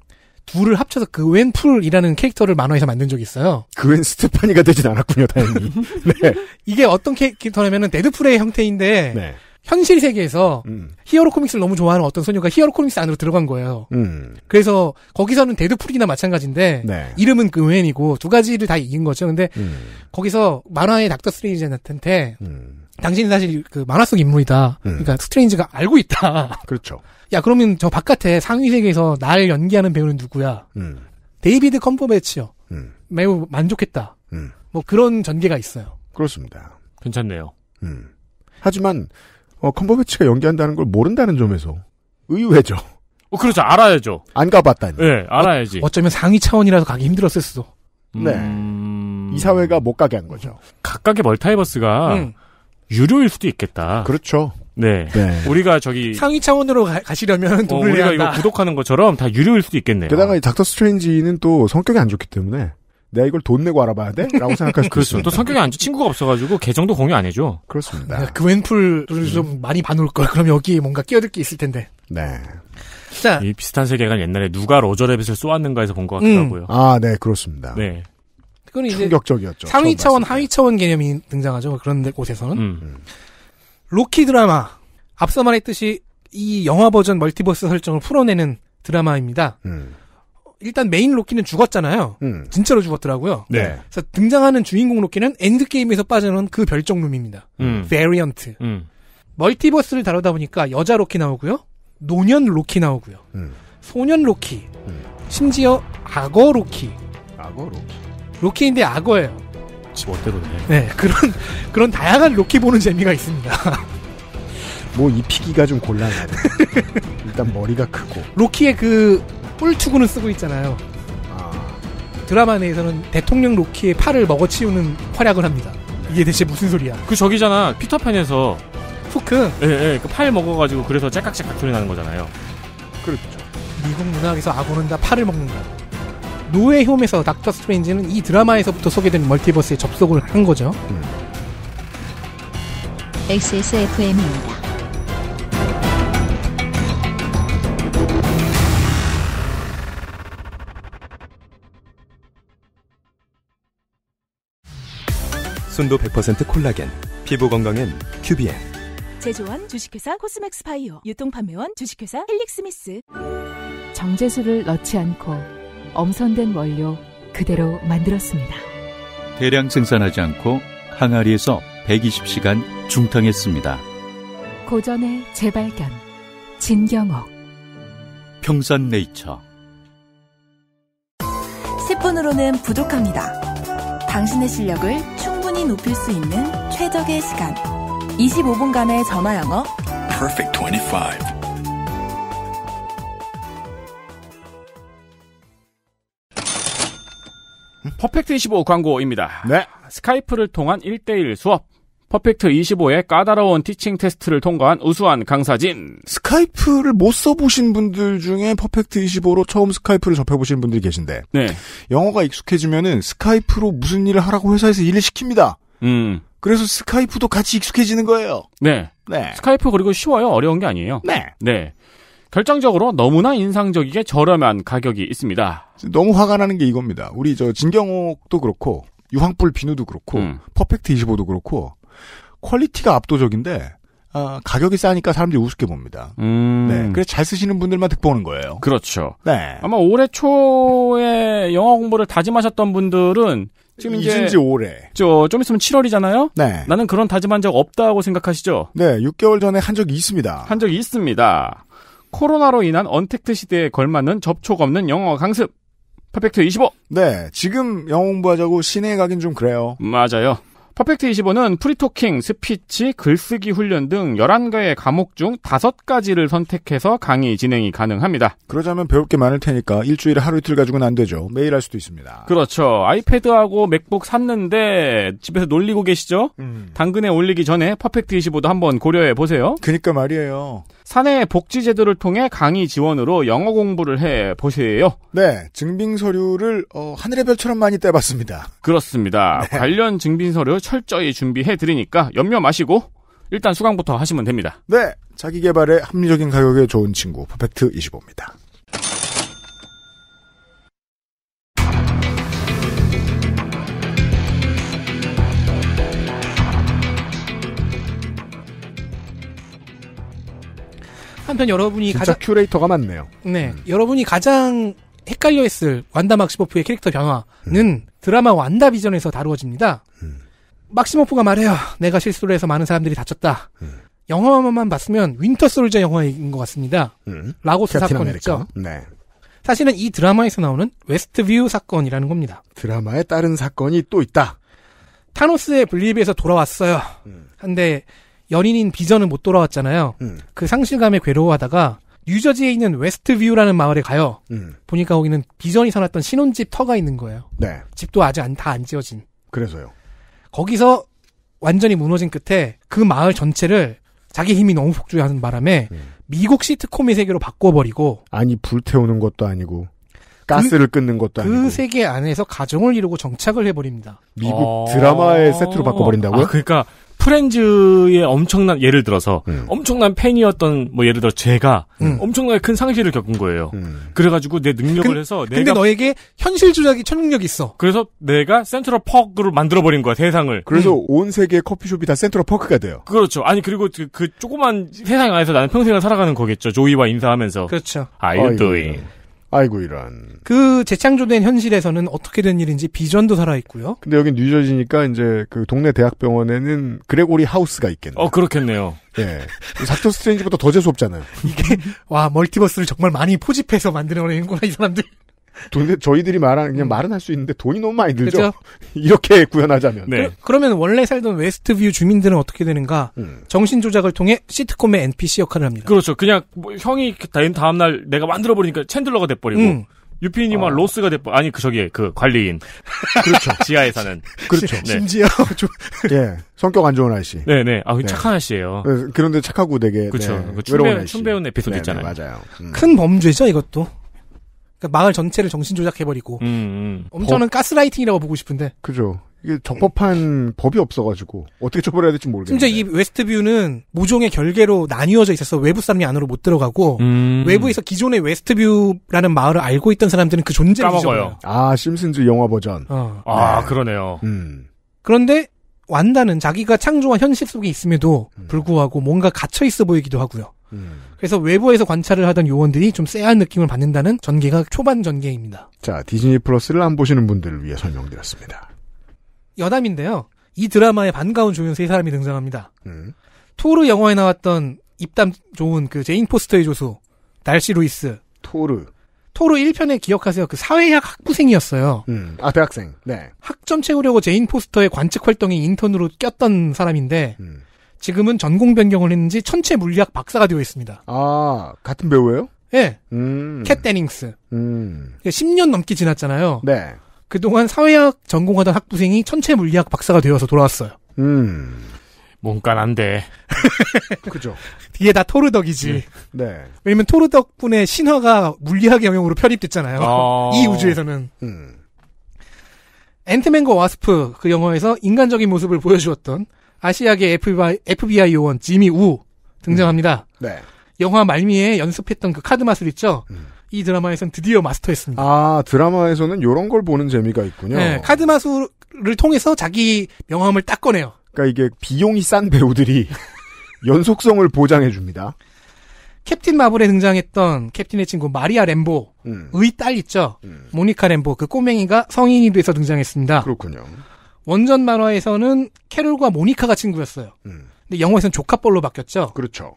둘을 합쳐서 그웬 풀이라는 캐릭터를 만화에서 만든 적이 있어요. 그웬 스테파니가 되진 않았군요, 다행히. 네. 이게 어떤 캐릭터냐면은 데드풀의 형태인데 네. 현실 세계에서 음. 히어로 코믹스를 너무 좋아하는 어떤 소녀가 히어로 코믹스 안으로 들어간 거예요. 음. 그래서 거기서는 데드풀이나 마찬가지인데 네. 이름은 그웬이고 두 가지를 다 이긴 거죠. 근데 음. 거기서 만화의 닥터 스트레인지한테 음. 당신이 사실 그 만화 속 인물이다. 음. 그러니까 스트레인지가 알고 있다. 그렇죠. 야 그러면 저 바깥에 상위 세계에서 나를 연기하는 배우는 누구야? 음. 데이비드 컴퍼배치요. 음. 매우 만족했다. 음. 뭐 그런 전개가 있어요. 그렇습니다. 괜찮네요. 음. 하지만 어, 컴퍼배치가 연기한다는 걸 모른다는 점에서 의외죠. 어, 그렇죠. 알아야죠. 안 가봤다니. 네, 알아야지. 어, 쩌면 상위 차원이라서 가기 힘들었을 수도. 네. 음. 이 사회가 못 가게 한 거죠. 각각의 멀타이버스가 유료일 수도 있겠다. 그렇죠. 네. 네. 우리가 저기 상위 차원으로 가, 시려면 돈을 어, 우리가 한다. 이거 구독하는 것처럼 다 유료일 수도 있겠네요. 게다가 닥터 스트레인지는 또 성격이 안 좋기 때문에 내가 이걸 돈 내고 알아봐야 돼? 라고 생각할 수도 그렇죠. 또 성격이 안 좋, 친구가 없어가지고 계정도 공유 안 해줘. 그렇습니다. 아, 그 웬풀을 좀 음. 많이 봐놓을 걸. 그럼 여기 뭔가 끼어들 게 있을 텐데. 네. 자. 이 비슷한 세계관 옛날에 누가 로저랩빗을쏘았는가해서본것 음. 같더라고요. 음. 아, 네, 그렇습니다. 네. 그건 이제 충격적이었죠. 상위 차원, 하위 차원 개념이 등장하죠. 그런 곳에서는 음. 로키 드라마 앞서 말했듯이 이 영화 버전 멀티버스 설정을 풀어내는 드라마입니다. 음. 일단 메인 로키는 죽었잖아요. 음. 진짜로 죽었더라고요. 네. 그래서 등장하는 주인공 로키는 엔드 게임에서 빠져나온 그별종룸입니다 음. 베리언트. 음. 멀티버스를 다루다 보니까 여자 로키 나오고요, 노년 로키 나오고요, 음. 소년 로키, 음. 심지어 악어 로키. 악어 로키. 로키인데 악어예요. 멋대로네 네, 그런 그런 다양한 로키 보는 재미가 있습니다. 뭐 입히기가 좀 곤란해. 일단 머리가 크고. 로키의 그 뿔투구는 쓰고 있잖아요. 아. 드라마 내에서는 대통령 로키의 팔을 먹어치우는 활약을 합니다. 네. 이게 대체 무슨 소리야? 그 저기잖아 피터팬에서 후크. 예, 예, 그 팔 먹어가지고 그래서 짤깍짤깍 소리 나는 거잖아요. 그렇죠. 미국 문학에서 악어는 다 팔을 먹는다. 노의 홈에서 닥터 스트레인지는 이 드라마에서부터 소개된 멀티버스에 접속을 한 거죠. 음. XSFM입니다. 순도 100% 콜라겐, 피부 건강엔 큐비엔. 제조원 주식회사 코스맥스 바이오, 유통판매원 주식회사 헬릭스미스. 정제수를 넣지 않고 엄선된 원료 그대로 만들었습니다. 대량 생산하지 않고 항아리에서 120시간 중탕했습니다. 고전의 재발견 진경옥 평산네이처 10분으로는 부족합니다. 당신의 실력을 충분히 높일 수 있는 최적의 시간 25분간의 전화 영어 Perfect 25 퍼펙트 25 광고입니다. 네. 스카이프를 통한 1대1 수업. 퍼펙트 25의 까다로운 티칭 테스트를 통과한 우수한 강사진. 스카이프를 못 써보신 분들 중에 퍼펙트 25로 처음 스카이프를 접해보신 분들이 계신데. 네. 영어가 익숙해지면은 스카이프로 무슨 일을 하라고 회사에서 일을 시킵니다. 음. 그래서 스카이프도 같이 익숙해지는 거예요. 네. 네. 스카이프 그리고 쉬워요. 어려운 게 아니에요. 네. 네. 결정적으로 너무나 인상적이게 저렴한 가격이 있습니다. 너무 화가 나는 게 이겁니다. 우리 저 진경옥도 그렇고 유황불 비누도 그렇고 음. 퍼펙트 25도 그렇고 퀄리티가 압도적인데 아, 가격이 싸니까 사람들이 우습게 봅니다. 음... 네, 그래서 잘 쓰시는 분들만 득보는 거예요. 그렇죠. 네. 아마 올해 초에 영어 공부를 다짐하셨던 분들은 지금 이제 지 올해. 저좀 있으면 7월이잖아요. 네. 나는 그런 다짐한 적 없다고 생각하시죠? 네, 6개월 전에 한 적이 있습니다. 한 적이 있습니다. 코로나로 인한 언택트 시대에 걸맞는 접촉 없는 영어 강습. 퍼펙트 25. 네, 지금 영어 공부하자고 시내에 가긴 좀 그래요. 맞아요. 퍼펙트 25는 프리토킹, 스피치, 글쓰기 훈련 등 11개의 과목 중 5가지를 선택해서 강의 진행이 가능합니다. 그러자면 배울 게 많을 테니까 일주일에 하루 이틀 가지고는 안 되죠. 매일 할 수도 있습니다. 그렇죠. 아이패드하고 맥북 샀는데 집에서 놀리고 계시죠? 음. 당근에 올리기 전에 퍼펙트 25도 한번 고려해 보세요. 그니까 말이에요. 사내 복지 제도를 통해 강의 지원으로 영어 공부를 해 보세요. 네, 증빙 서류를 어, 하늘의 별처럼 많이 떼봤습니다. 그렇습니다. 네. 관련 증빙 서류 철저히 준비해 드리니까 염려 마시고 일단 수강부터 하시면 됩니다. 네, 자기 개발에 합리적인 가격에 좋은 친구 퍼펙트 25입니다. 한편 여러분이 가장 큐레이터가 많네요. 네, 음. 여러분이 가장 헷갈려했을 완다 막시모프의 캐릭터 변화는 음. 드라마 완다 비전에서 다루어집니다. 음. 막시모프가 말해요. 내가 실수를 해서 많은 사람들이 다쳤다. 음. 영화만 봤으면 윈터 솔저 영화인 것 같습니다. 음. 라고스 사건 있죠. 네. 사실은 이 드라마에서 나오는 웨스트뷰 사건이라는 겁니다. 드라마에 다른 사건이 또 있다. 타노스의 블리비에서 돌아왔어요. 근데 음. 연인인 비전은 못 돌아왔잖아요. 음. 그 상실감에 괴로워하다가 뉴저지에 있는 웨스트뷰라는 마을에 가요. 음. 보니까 거기는 비전이 사놨던 신혼집 터가 있는 거예요. 네. 집도 아직 다 안 지어진. 그래서요. 거기서 완전히 무너진 끝에 그 마을 전체를 자기 힘이 너무 폭주하는 바람에 음. 미국 시트콤의 세계로 바꿔버리고 아니 불태우는 것도 아니고 가스를 그, 끊는 것도 아니고 그, 그 세계 안에서 가정을 이루고 정착을 해버립니다. 미국 어... 드라마의 세트로 바꿔버린다고요? 아, 그러니까 프렌즈의 엄청난 예를 들어서 음. 엄청난 팬이었던 뭐 예를 들어 제가 음. 엄청나게 큰 상실을 겪은 거예요. 음. 그래가지고 내 능력을 그, 해서 근데 내가 너에게 현실 조작이 천능력이 있어. 그래서 내가 센트럴 퍼크로 만들어 버린 거야 세상을. 그래서 온 세계 커피숍이 다 센트럴 퍼크가 돼요. 그렇죠. 아니 그리고 그, 그 조그만 세상 안에서 나는 평생을 살아가는 거겠죠. 조이와 인사하면서. 그렇죠. 아유 이 도잉. 아이고 이런. 그 재창조된 현실에서는 어떻게 된 일인지 비전도 살아 있고요. 근데 여기 뉴저지니까 이제 그 동네 대학병원에는 그레고리 하우스가 있겠네요. 어 그렇겠네요. 예. 닥터 스트레인지보다 더 재수 없잖아요. 이게 와 멀티버스를 정말 많이 포집해서 만들어내는구나 이 사람들. 돈 저희들이 말하는 그냥 음. 말은 할 수 있는데 돈이 너무 많이 들죠. 이렇게 구현하자면. 네. 그, 러면 원래 살던 웨스트뷰 주민들은 어떻게 되는가? 음. 정신 조작을 통해 시트콤의 NPC 역할을 합니다. 그렇죠. 그냥 뭐 형이 다음 날 내가 만들어 버리니까 챈들러가 돼 버리고 음. 유피님은 어. 로스가 됐고 아니 그 저기 그 관리인 그렇죠 지하에 사는 그렇죠 네. 심지어 좀, 예 성격 안 좋은 아저씨 네네 아 네. 착한 아저씨예요 그런데 착하고 되게 그렇죠 네. 그 춘배, 춘배운 에피소드 네네, 네, 있잖아요 맞아요 음. 큰 범죄죠 이것도 그러니까 마을 전체를 정신 조작해버리고 음, 음. 엄청난 법... 가스라이팅이라고 보고 싶은데. 그죠. 이게 적법한 법이 없어가지고 어떻게 처벌해야 될지 모르겠는데. 심지이 웨스트뷰는 모종의 결계로 나뉘어져 있어서 외부 사람이 안으로 못 들어가고 음. 외부에서 기존의 웨스트뷰라는 마을을 알고 있던 사람들은 그 존재를 까먹어요. 아 심슨즈 영화 버전. 어. 아 네. 그러네요. 음. 그런데 완다는 자기가 창조한 현실 속에 있음에도 음. 불구하고 뭔가 갇혀 있어 보이기도 하고요. 음. 그래서 외부에서 관찰을 하던 요원들이 좀 쎄한 느낌을 받는다는 전개가 초반 전개입니다. 자, 디즈니 플러스를 안 보시는 분들을 위해 설명드렸습니다. 여담인데요. 이 드라마에 반가운 조연 세 사람이 등장합니다. 음. 토르 영화에 나왔던 입담 좋은 그 제인 포스터의 조수, 날씨 루이스. 토르. 토르 1편에 기억하세요. 그 사회학 학부생이었어요. 음, 아, 대학생. 네. 학점 채우려고 제인 포스터의 관측 활동에 인턴으로 꼈던 사람인데, 음. 지금은 전공 변경을 했는지 천체 물리학 박사가 되어 있습니다. 아, 같은 배우예요? 예. 네. 음. 캣 데닝스. 음. 10년 예, 넘게 지났잖아요. 네. 그동안 사회학 전공하던 학부생이 천체 물리학 박사가 되어서 돌아왔어요. 음. 몸가난데. 그죠. 이게 다 토르덕이지. 네. 네. 왜냐면 토르덕분의 신화가 물리학 영역으로 편입됐잖아요. 아~ 이 우주에서는. 음. 앤트맨과 와스프 그 영화에서 인간적인 모습을 보여주었던 아시아계 FBI, FBI 요원 지미 우 등장합니다. 음. 네. 영화 말미에 연습했던 그 카드 마술 있죠? 음. 이 드라마에선 드디어 마스터했습니다. 아, 드라마에서는 이런 걸 보는 재미가 있군요. 네, 카드 마술을 통해서 자기 명함을 딱 꺼내요. 그러니까 이게 비용이 싼 배우들이 연속성을 보장해 줍니다. 캡틴 마블에 등장했던 캡틴의 친구 마리아 램보의 음. 딸 있죠? 음. 모니카 램보 그 꼬맹이가 성인이 돼서 등장했습니다. 그렇군요. 원전 만화에서는 캐롤과 모니카가 친구였어요. 음. 근데 영어에서는 조카뻘로 바뀌었죠. 그렇죠.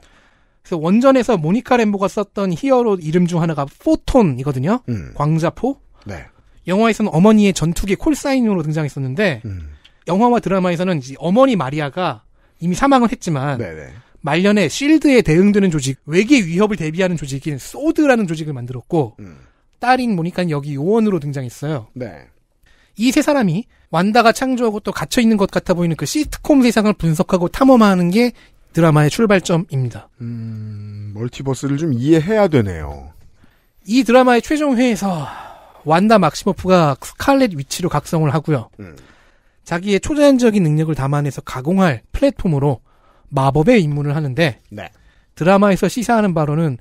그래서 원전에서 모니카 램보가 썼던 히어로 이름 중 하나가 포톤이거든요. 음. 광자포. 네. 영화에서는 어머니의 전투기 콜사인으로 등장했었는데 음. 영화와 드라마에서는 어머니 마리아가 이미 사망을 했지만 네네. 네. 말년에 실드에 대응되는 조직, 외계 위협을 대비하는 조직인 소드라는 조직을 만들었고 음. 딸인 모니카는 여기 요원으로 등장했어요. 네. 이 세 사람이 완다가 창조하고 또 갇혀 있는 것 같아 보이는 그 시트콤 세상을 분석하고 탐험하는 게 드라마의 출발점입니다. 음, 멀티버스를 좀 이해해야 되네요. 이 드라마의 최종 회에서 완다 막시모프가 스칼렛 위치로 각성을 하고요. 음. 자기의 초자연적인 능력을 담아내서 가공할 플랫폼으로 마법의 입문을 하는데 네. 드라마에서 시사하는 바로는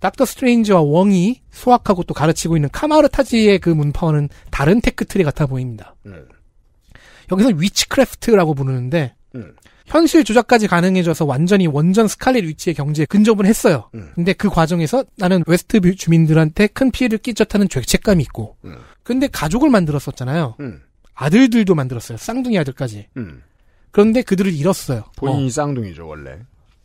닥터 스트레인지와 웡이 수학하고 또 가르치고 있는 카마르 타지의 그 문파와는 다른 테크트리 같아 보입니다. 음. 여기서 위치크래프트라고 부르는데 음. 현실 조작까지 가능해져서 완전히 원전 스칼렛 위치의 경제에 근접은 했어요. 음. 근데 그 과정에서 나는 웨스트 주민들한테 큰 피해를 끼쳤다는 죄책감이 있고. 음. 근데 가족을 만들었었잖아요. 음. 아들들도 만들었어요. 쌍둥이 아들까지. 음. 그런데 그들을 잃었어요. 본인이 어. 쌍둥이죠, 원래.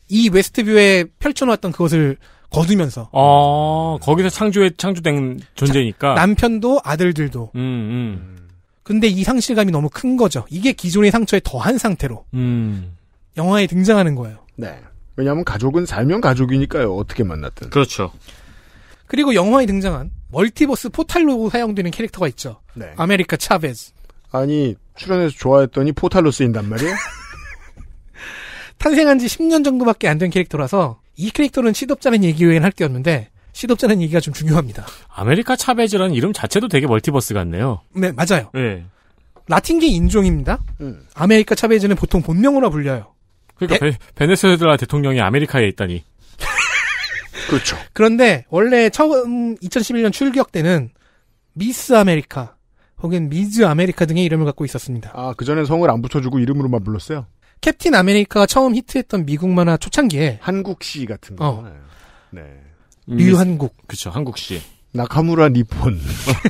이 웨스트뷰에 펼쳐놓았던 그것을 거두면서. 아, 거기서 창조에 창조된 존재니까. 자, 남편도 아들들도. 음. 음. 음. 근데 이 상실감이 너무 큰 거죠. 이게 기존의 상처에 더한 상태로 음. 영화에 등장하는 거예요. 네. 왜냐하면 가족은 살면 가족이니까요. 어떻게 만났든. 그렇죠. 그리고 영화에 등장한 멀티버스 포탈로 사용되는 캐릭터가 있죠. 네. 아메리카 차베즈. 아니 출연해서 좋아했더니 포탈로 쓰인단 말이에요? 탄생한 지 10년 정도밖에 안 된 캐릭터라서 이 캐릭터는 시덥잖은 얘기 외엔 할게 없는데 시덥잖은 얘기가 좀 중요합니다. 아메리카 차베즈라는 이름 자체도 되게 멀티버스 같네요. 네, 맞아요. 네. 예. 라틴계 인종입니다. 음. 아메리카 차베즈는 보통 본명으로 불려요. 그러니까 네? 베, 네수엘라 대통령이 아메리카에 있다니. 그렇죠. 그런데 원래 처음 2011년 출격 때는 미스 아메리카 혹은 미즈 아메리카 등의 이름을 갖고 있었습니다. 아, 그전에 성을 안 붙여주고 이름으로만 불렀어요? 캡틴 아메리카가 처음 히트했던 미국 만화 초창기에 한국시 같은 거. 어. 네. 네. 류한국. 음, 그렇죠 한국씨. 나카무라 니폰.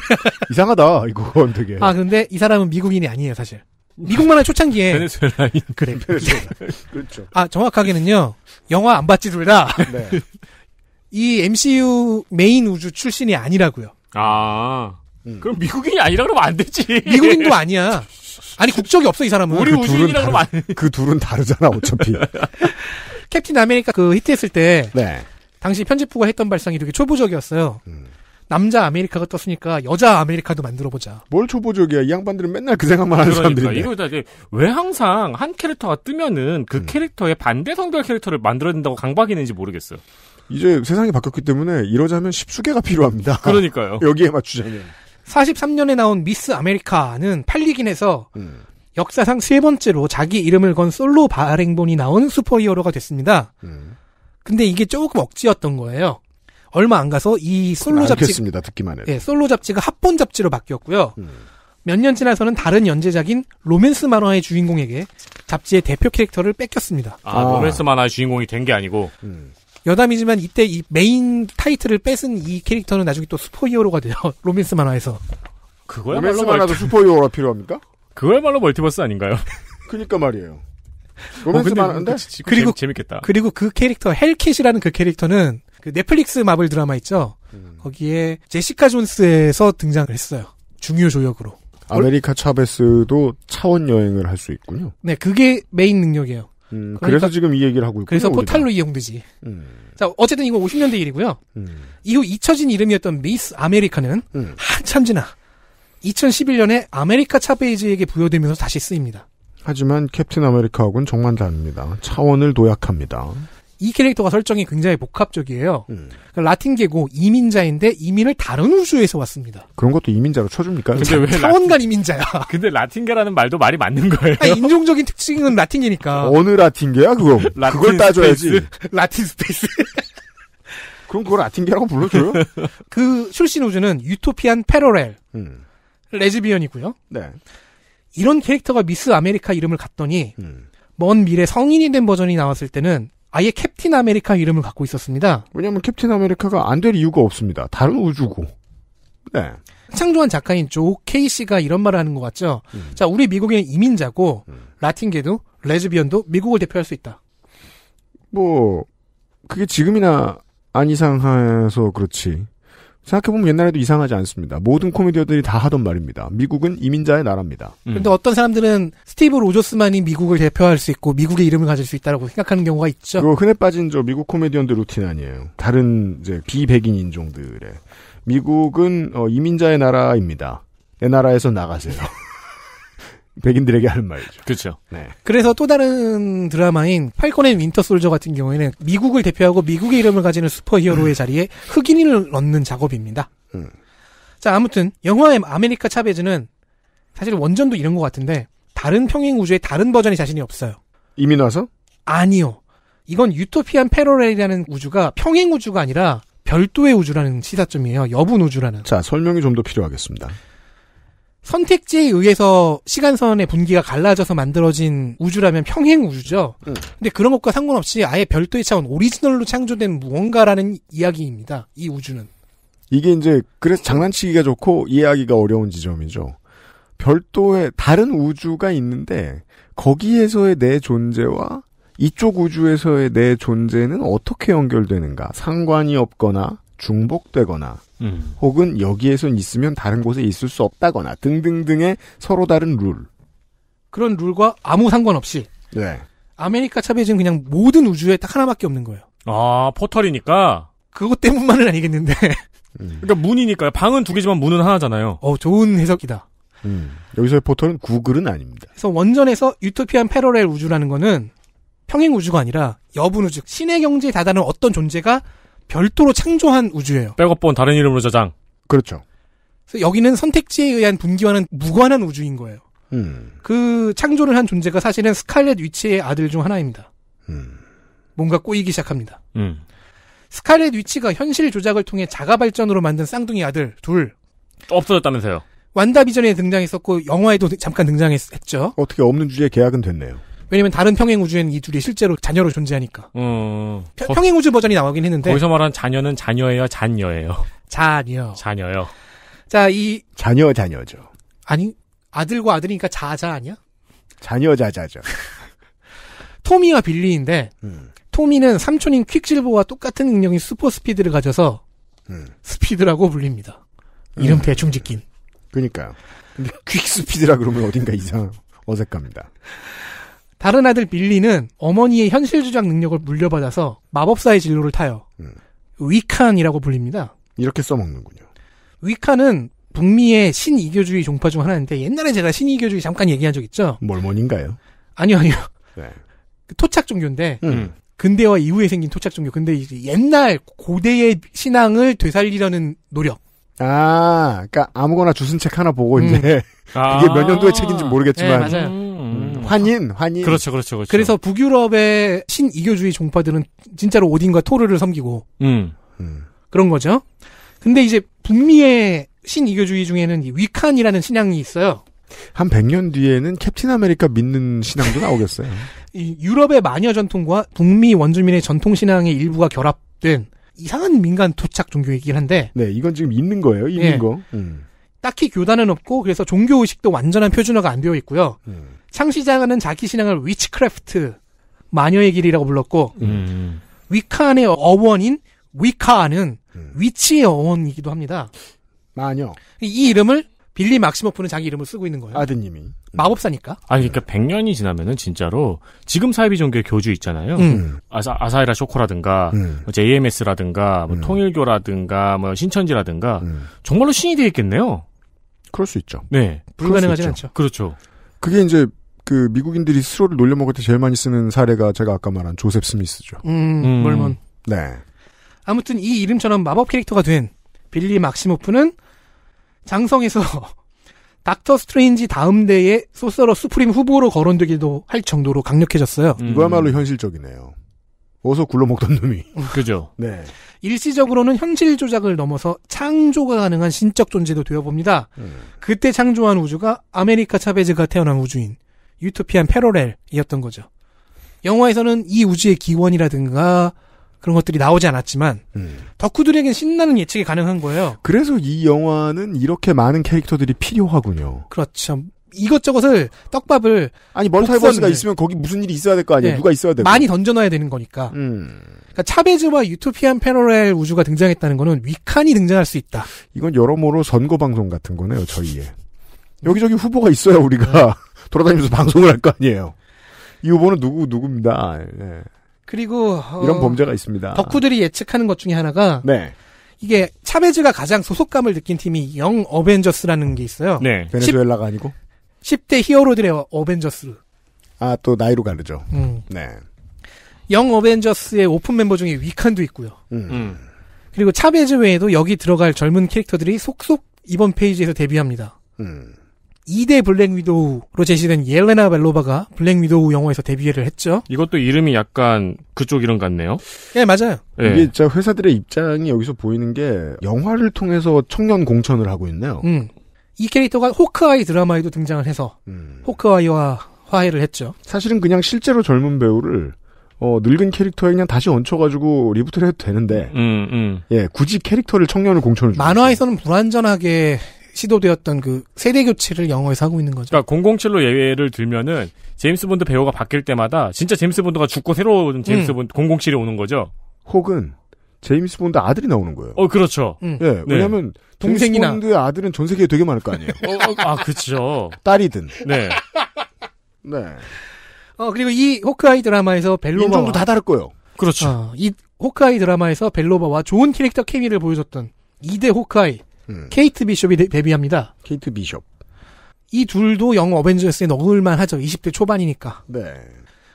이상하다, 이거 되게. 아, 근데 이 사람은 미국인이 아니에요, 사실. 미국만의 초창기에. 베네수엘라인. 그래. 그렇죠. 그렇죠. 아, 정확하게는요, 영화 안 봤지, 둘 다. 네. 이 MCU 메인 우주 출신이 아니라고요. 아. 음. 그럼 미국인이 아니라 그러면 안 되지. 미국인도 아니야. 아니 국적이 없어 이 사람은. 우리 그 우주인이라 그러면 안. 그 둘은 다르잖아 어차피. 캡틴 아메리카 그 히트했을 때. 네. 당시 편집부가 했던 발상이 되게 초보적이었어요. 음. 남자 아메리카가 떴으니까 여자 아메리카도 만들어보자. 뭘 초보적이야? 이 양반들은 맨날 그 생각만 하는 그러니까 사람들이. 이러다 이왜 항상 한 캐릭터가 뜨면은 그 음. 캐릭터의 반대 성별 캐릭터를 만들어야 된다고 강박이는지 모르겠어요. 이제 세상이 바뀌었기 때문에 이러자면 십수개가 필요합니다. 그러니까요. 여기에 맞추자면. 43년에 나온 미스 아메리카는 팔리긴해서 음. 역사상 세 번째로 자기 이름을 건 솔로 발행본이 나온 슈퍼히어로가 됐습니다. 음. 근데 이게 조금 억지였던 거예요. 얼마 안 가서 이 솔로 잡지 습니다 듣기만 해도. 예, 솔로 잡지가 합본 잡지로 바뀌었고요. 음. 몇년 지나서는 다른 연재작인 로맨스 만화의 주인공에게 잡지의 대표 캐릭터를 뺏겼습니다. 아, 아. 로맨스 만화의 주인공이 된 게 아니고. 음. 여담이지만 이때 이 메인 타이틀을 뺏은 이 캐릭터는 나중에 또 슈퍼히어로가 돼요. 로맨스 만화에서. 그거야말로 로스 만화도 슈퍼히어로가 필요합니까? 그거야말로 멀티버스 아닌가요? 그니까 말이에요. 어, 로맨스 많은데? 그리고 재밌, 겠다 그리고 그 캐릭터 헬킷이라는 그 캐릭터는 그 넷플릭스 마블 드라마 있죠. 음. 거기에 제시카 존스에서 등장을 했어요. 중요 조역으로. 아메리카 차베스도 차원 여행을 할 수 있군요. 네, 그게 메인 능력이에요. 음, 그러니까, 그래서 지금 이 얘기를 하고 있고 그래서 우리가. 포탈로 이용되지. 음. 자, 어쨌든 이거 50년대 일이고요. 음. 이후 잊혀진 이름이었던 미스 아메리카는 음. 한참 지나 2011년에 아메리카 차베이즈에게 부여되면서 다시 쓰입니다. 하지만 캡틴 아메리카하고는 정말 다릅니다. 차원을 도약합니다. 이 캐릭터가 설정이 굉장히 복합적이에요. 음. 그러니까 라틴계고 이민자인데 이민을 다른 우주에서 왔습니다. 그런 것도 이민자로 쳐줍니까? 근데 왜 차원간 라틴... 이민자야. 근데 라틴계라는 말도 말이 맞는 거예요. 아니, 인종적인 특징은 라틴계니까. 어느 라틴계야 그거? 라틴 그걸 따져야지. 라틴 스페이스. 그럼 그걸 라틴계라고 불러줘요? 그 출신 우주는 유토피안 패러렐. 음. 레즈비언이고요. 네. 이런 캐릭터가 미스 아메리카 이름을 갔더니 음. 먼 미래 성인이 된 버전이 나왔을 때는 아예 캡틴 아메리카 이름을 갖고 있었습니다. 왜냐하면 캡틴 아메리카가 안 될 이유가 없습니다. 다른 우주고. 네. 창조한 작가인 조 케이 씨가 이런 말을 하는 것 같죠. 음. 자, 우리 미국에는 이민자고 음. 라틴계도 레즈비언도 미국을 대표할 수 있다. 뭐 그게 지금이나 안 이상해서 그렇지. 생각해보면 옛날에도 이상하지 않습니다. 모든 코미디어들이 다 하던 말입니다. 미국은 이민자의 나라입니다. 그런데 음. 어떤 사람들은 스티브 로저스만이 미국을 대표할 수 있고 미국의 이름을 가질 수 있다고 생각하는 경우가 있죠. 그 흔해 빠진 저 미국 코미디언들 루틴 아니에요. 다른 이제 비백인 인종들의 미국은 어, 이민자의 나라입니다. 내 나라에서 나가세요. 백인들에게 하는 말이죠. 그렇죠. 네. 그래서 또 다른 드라마인 팔콘의 윈터솔저 같은 경우에는 미국을 대표하고 미국의 이름을 가지는 슈퍼히어로의 음. 자리에 흑인을 넣는 작업입니다. 음. 자 아무튼 영화의 아메리카 차베즈는 사실 원전도 이런 것 같은데 다른 평행 우주의 다른 버전이 자신이 없어요. 이미 나서? 아니요. 이건 유토피안 패러렐이라는 우주가 평행 우주가 아니라 별도의 우주라는 시사점이에요. 여분 우주라는. 자 설명이 좀 더 필요하겠습니다. 선택지에 의해서 시간선의 분기가 갈라져서 만들어진 우주라면 평행 우주죠. 응. 근데 그런 것과 상관없이 아예 별도의 차원 오리지널로 창조된 무언가라는 이야기입니다. 이 우주는. 이게 이제 그래서 장난치기가 좋고 이해하기가 어려운 지점이죠. 별도의 다른 우주가 있는데 거기에서의 내 존재와 이쪽 우주에서의 내 존재는 어떻게 연결되는가? 상관이 없거나 중복되거나 음. 혹은 여기에선 있으면 다른 곳에 있을 수 없다거나 등등등의 서로 다른 룰. 그런 룰과 아무 상관없이 네. 아메리카 차베즈는 그냥 모든 우주에 딱 하나밖에 없는 거예요. 아 포털이니까 그것 때문만은 아니겠는데. 음. 그러니까 문이니까요. 방은 두 개지만 문은 하나잖아요. 어 좋은 해석이다. 음. 여기서의 포털은 구글은 아닙니다. 그래서 원전에서 유토피안 패러렐 우주라는 거는 평행 우주가 아니라 여분 우주, 신의 경지에 다다른 어떤 존재가 별도로 창조한 우주예요. 백업본 다른 이름으로 저장. 그렇죠. 여기는 선택지에 의한 분기와는 무관한 우주인 거예요. 음. 그 창조를 한 존재가 사실은 스칼렛 위치의 아들 중 하나입니다. 음. 뭔가 꼬이기 시작합니다. 음. 스칼렛 위치가 현실 조작을 통해 자가 발전으로 만든 쌍둥이 아들 둘 없어졌다면서요? 완다 비전에 등장했었고 영화에도 잠깐 등장했죠. 어떻게 없는 주제에 계약은 됐네요. 왜냐면 다른 평행 우주에는 이 둘이 실제로 자녀로 존재하니까. 음, 어, 펴, 평행 우주 버전이 나오긴 했는데. 거기서 말한 자녀는 자녀예요, 잔녀예요. 자녀. 자녀요. 자, 이 자녀 자녀죠. 아니 아들과 아들이니까 자자 아니야? 자녀 자자죠. 토미와 빌리인데 음. 토미는 삼촌인 퀵실버와 똑같은 능력인 슈퍼 스피드를 가져서 음. 스피드라고 불립니다. 음. 이름 음. 대충 짓긴. 그러니까 근데 퀵 스피드라 그러면 어딘가 이상 어색합니다. 다른 아들 빌리는 어머니의 현실 주장 능력을 물려받아서 마법사의 진로를 타요. 음. 위칸이라고 불립니다. 이렇게 써먹는군요. 위칸은 북미의 신이교주의 종파 중 하나인데 옛날에 제가 신이교주의 잠깐 얘기한 적 있죠. 몰몬인가요? 아니요 아니요. 네. 그 토착 종교인데 음. 근대화 이후에 생긴 토착 종교. 근데 옛날 고대의 신앙을 되살리려는 노력. 아, 그니까 아무거나 주순 책 하나 보고 음. 이제 이게 아~ 몇 년도의 책인지 아. 모르겠지만 네, 환인, 환인. 그렇죠, 그렇죠, 그렇죠. 그래서 북유럽의 신이교주의 종파들은 진짜로 오딘과 토르를 섬기고 음. 그런 거죠. 근데 이제 북미의 신이교주의 중에는 이 위칸이라는 신앙이 있어요. 한 100년 뒤에는 캡틴 아메리카 믿는 신앙도 나오겠어요. 유럽의 마녀 전통과 북미 원주민의 전통 신앙의 일부가 결합된 이상한 민간 토착 종교이긴 한데. 네, 이건 지금 있는 거예요. 있는 네. 거. 음. 딱히 교단은 없고 그래서 종교 의식도 완전한 표준화가 안 되어 있고요. 음. 창시자는 자기 신앙을 위치크래프트 마녀의 길이라고 불렀고 음. 위칸의 어원인 위카는 음. 위치의 어원이기도 합니다. 마녀. 이 이름을 빌리 막시모프는 자기 이름을 쓰고 있는 거예요. 아드님이. 음. 마법사니까. 아니, 그러니까 100년이 지나면은 진짜로 지금 사이비 종교의 교주 있잖아요. 음. 아사, 아사히라 쇼코라든가, 음. 뭐 JMS라든가, 뭐 음. 통일교라든가, 뭐 신천지라든가, 음. 정말로 신이 되어 겠네요 그럴 수 있죠. 네. 불가능하지 않죠. 그렇죠. 그게 이제 그 미국인들이 스스로를 놀려 먹을 때 제일 많이 쓰는 사례가 제가 아까 말한 조셉 스미스죠. 음, 멀먼. 음. 네. 아무튼 이 이름처럼 마법 캐릭터가 된 빌리 막시모프는 장성에서 닥터 스트레인지 다음 대에 소서러 수프림 후보로 거론되기도 할 정도로 강력해졌어요. 음. 이거야말로 현실적이네요. 어서 굴러먹던 놈이. 그죠. 네. 일시적으로는 현실 조작을 넘어서 창조가 가능한 신적 존재도 되어봅니다. 음. 그때 창조한 우주가 아메리카 차베즈가 태어난 우주인 유토피안 패러렐이었던 거죠. 영화에서는 이 우주의 기원이라든가 그런 것들이 나오지 않았지만 음. 덕후들에겐 신나는 예측이 가능한 거예요. 그래서 이 영화는 이렇게 많은 캐릭터들이 필요하군요. 그렇죠. 이것저것을 떡밥을 아니 멀티버스가 있으면 거기 무슨 일이 있어야 될 거 아니에요. 네. 누가 있어야 되고 많이 던져놔야 되는 거니까. 음. 그러니까 차베즈와 유토피안 패러렐 우주가 등장했다는 거는 위칸이 등장할 수 있다. 이건 여러모로 선거 방송 같은 거네요. 저희의 여기저기 후보가 있어요 우리가 네. 돌아다니면서 방송을 할 거 아니에요. 이 후보는 누구 누구입니다. 네. 예. 그리고 어, 이런 범죄가 있습니다. 덕후들이 예측하는 것 중에 하나가 네. 이게 차베즈가 가장 소속감을 느낀 팀이 영 어벤져스라는 게 있어요. 네. 베네수엘라가 10, 아니고 10대 히어로들의 어벤져스. 아, 또 나이로 가르죠. 음. 네. 영 어벤져스의 오픈 멤버 중에 위칸도 있고요. 음. 음. 그리고 차베즈 외에도 여기 들어갈 젊은 캐릭터들이 속속 이번 페이지에서 데뷔합니다. 음. 2대 블랙 위도우로 제시된 옐레나 벨로바가 블랙 위도우 영화에서 데뷔를 했죠. 이것도 이름이 약간 그쪽 이름 같네요. 예, 네, 맞아요. 네. 이게 진짜 회사들의 입장이 여기서 보이는 게 영화를 통해서 청년 공천을 하고 있네요. 음. 이 캐릭터가 호크아이 드라마에도 등장을 해서 음. 호크아이와 화해를 했죠. 사실은 그냥 실제로 젊은 배우를 어, 늙은 캐릭터에 그냥 다시 얹혀가지고 리부트를 해도 되는데, 음, 음. 예, 굳이 캐릭터를 청년을 공천을 만화에서는 불완전하게 시도되었던 그 세대 교체를 영어에서 하고 있는 거죠. 그러니까 007로 예외를 들면은 제임스 본드 배우가 바뀔 때마다 진짜 제임스 본드가 죽고 새로운 제임스 음. 본드 007이 오는 거죠. 혹은 제임스 본드 아들이 나오는 거예요. 어, 그렇죠. 음. 예, 네. 왜냐면 하 네. 동생이나 본드의 아들은 전 세계에 되게 많을 거 아니에요. 어, 어, 아, 그렇죠. 딸이든. 네. 네. 어, 그리고 이 호크아이 드라마에서 벨로바 인종도 다 다를 거예요. 그렇죠. 어, 이 호크아이 드라마에서 벨로바와 좋은 캐릭터 케미를 보여줬던 2대 호크아이 음. 케이트 비숍이 데, 데뷔합니다. 케이트 비숍. 이 둘도 영 어벤져스에 넣을만 하죠. 20대 초반이니까. 네.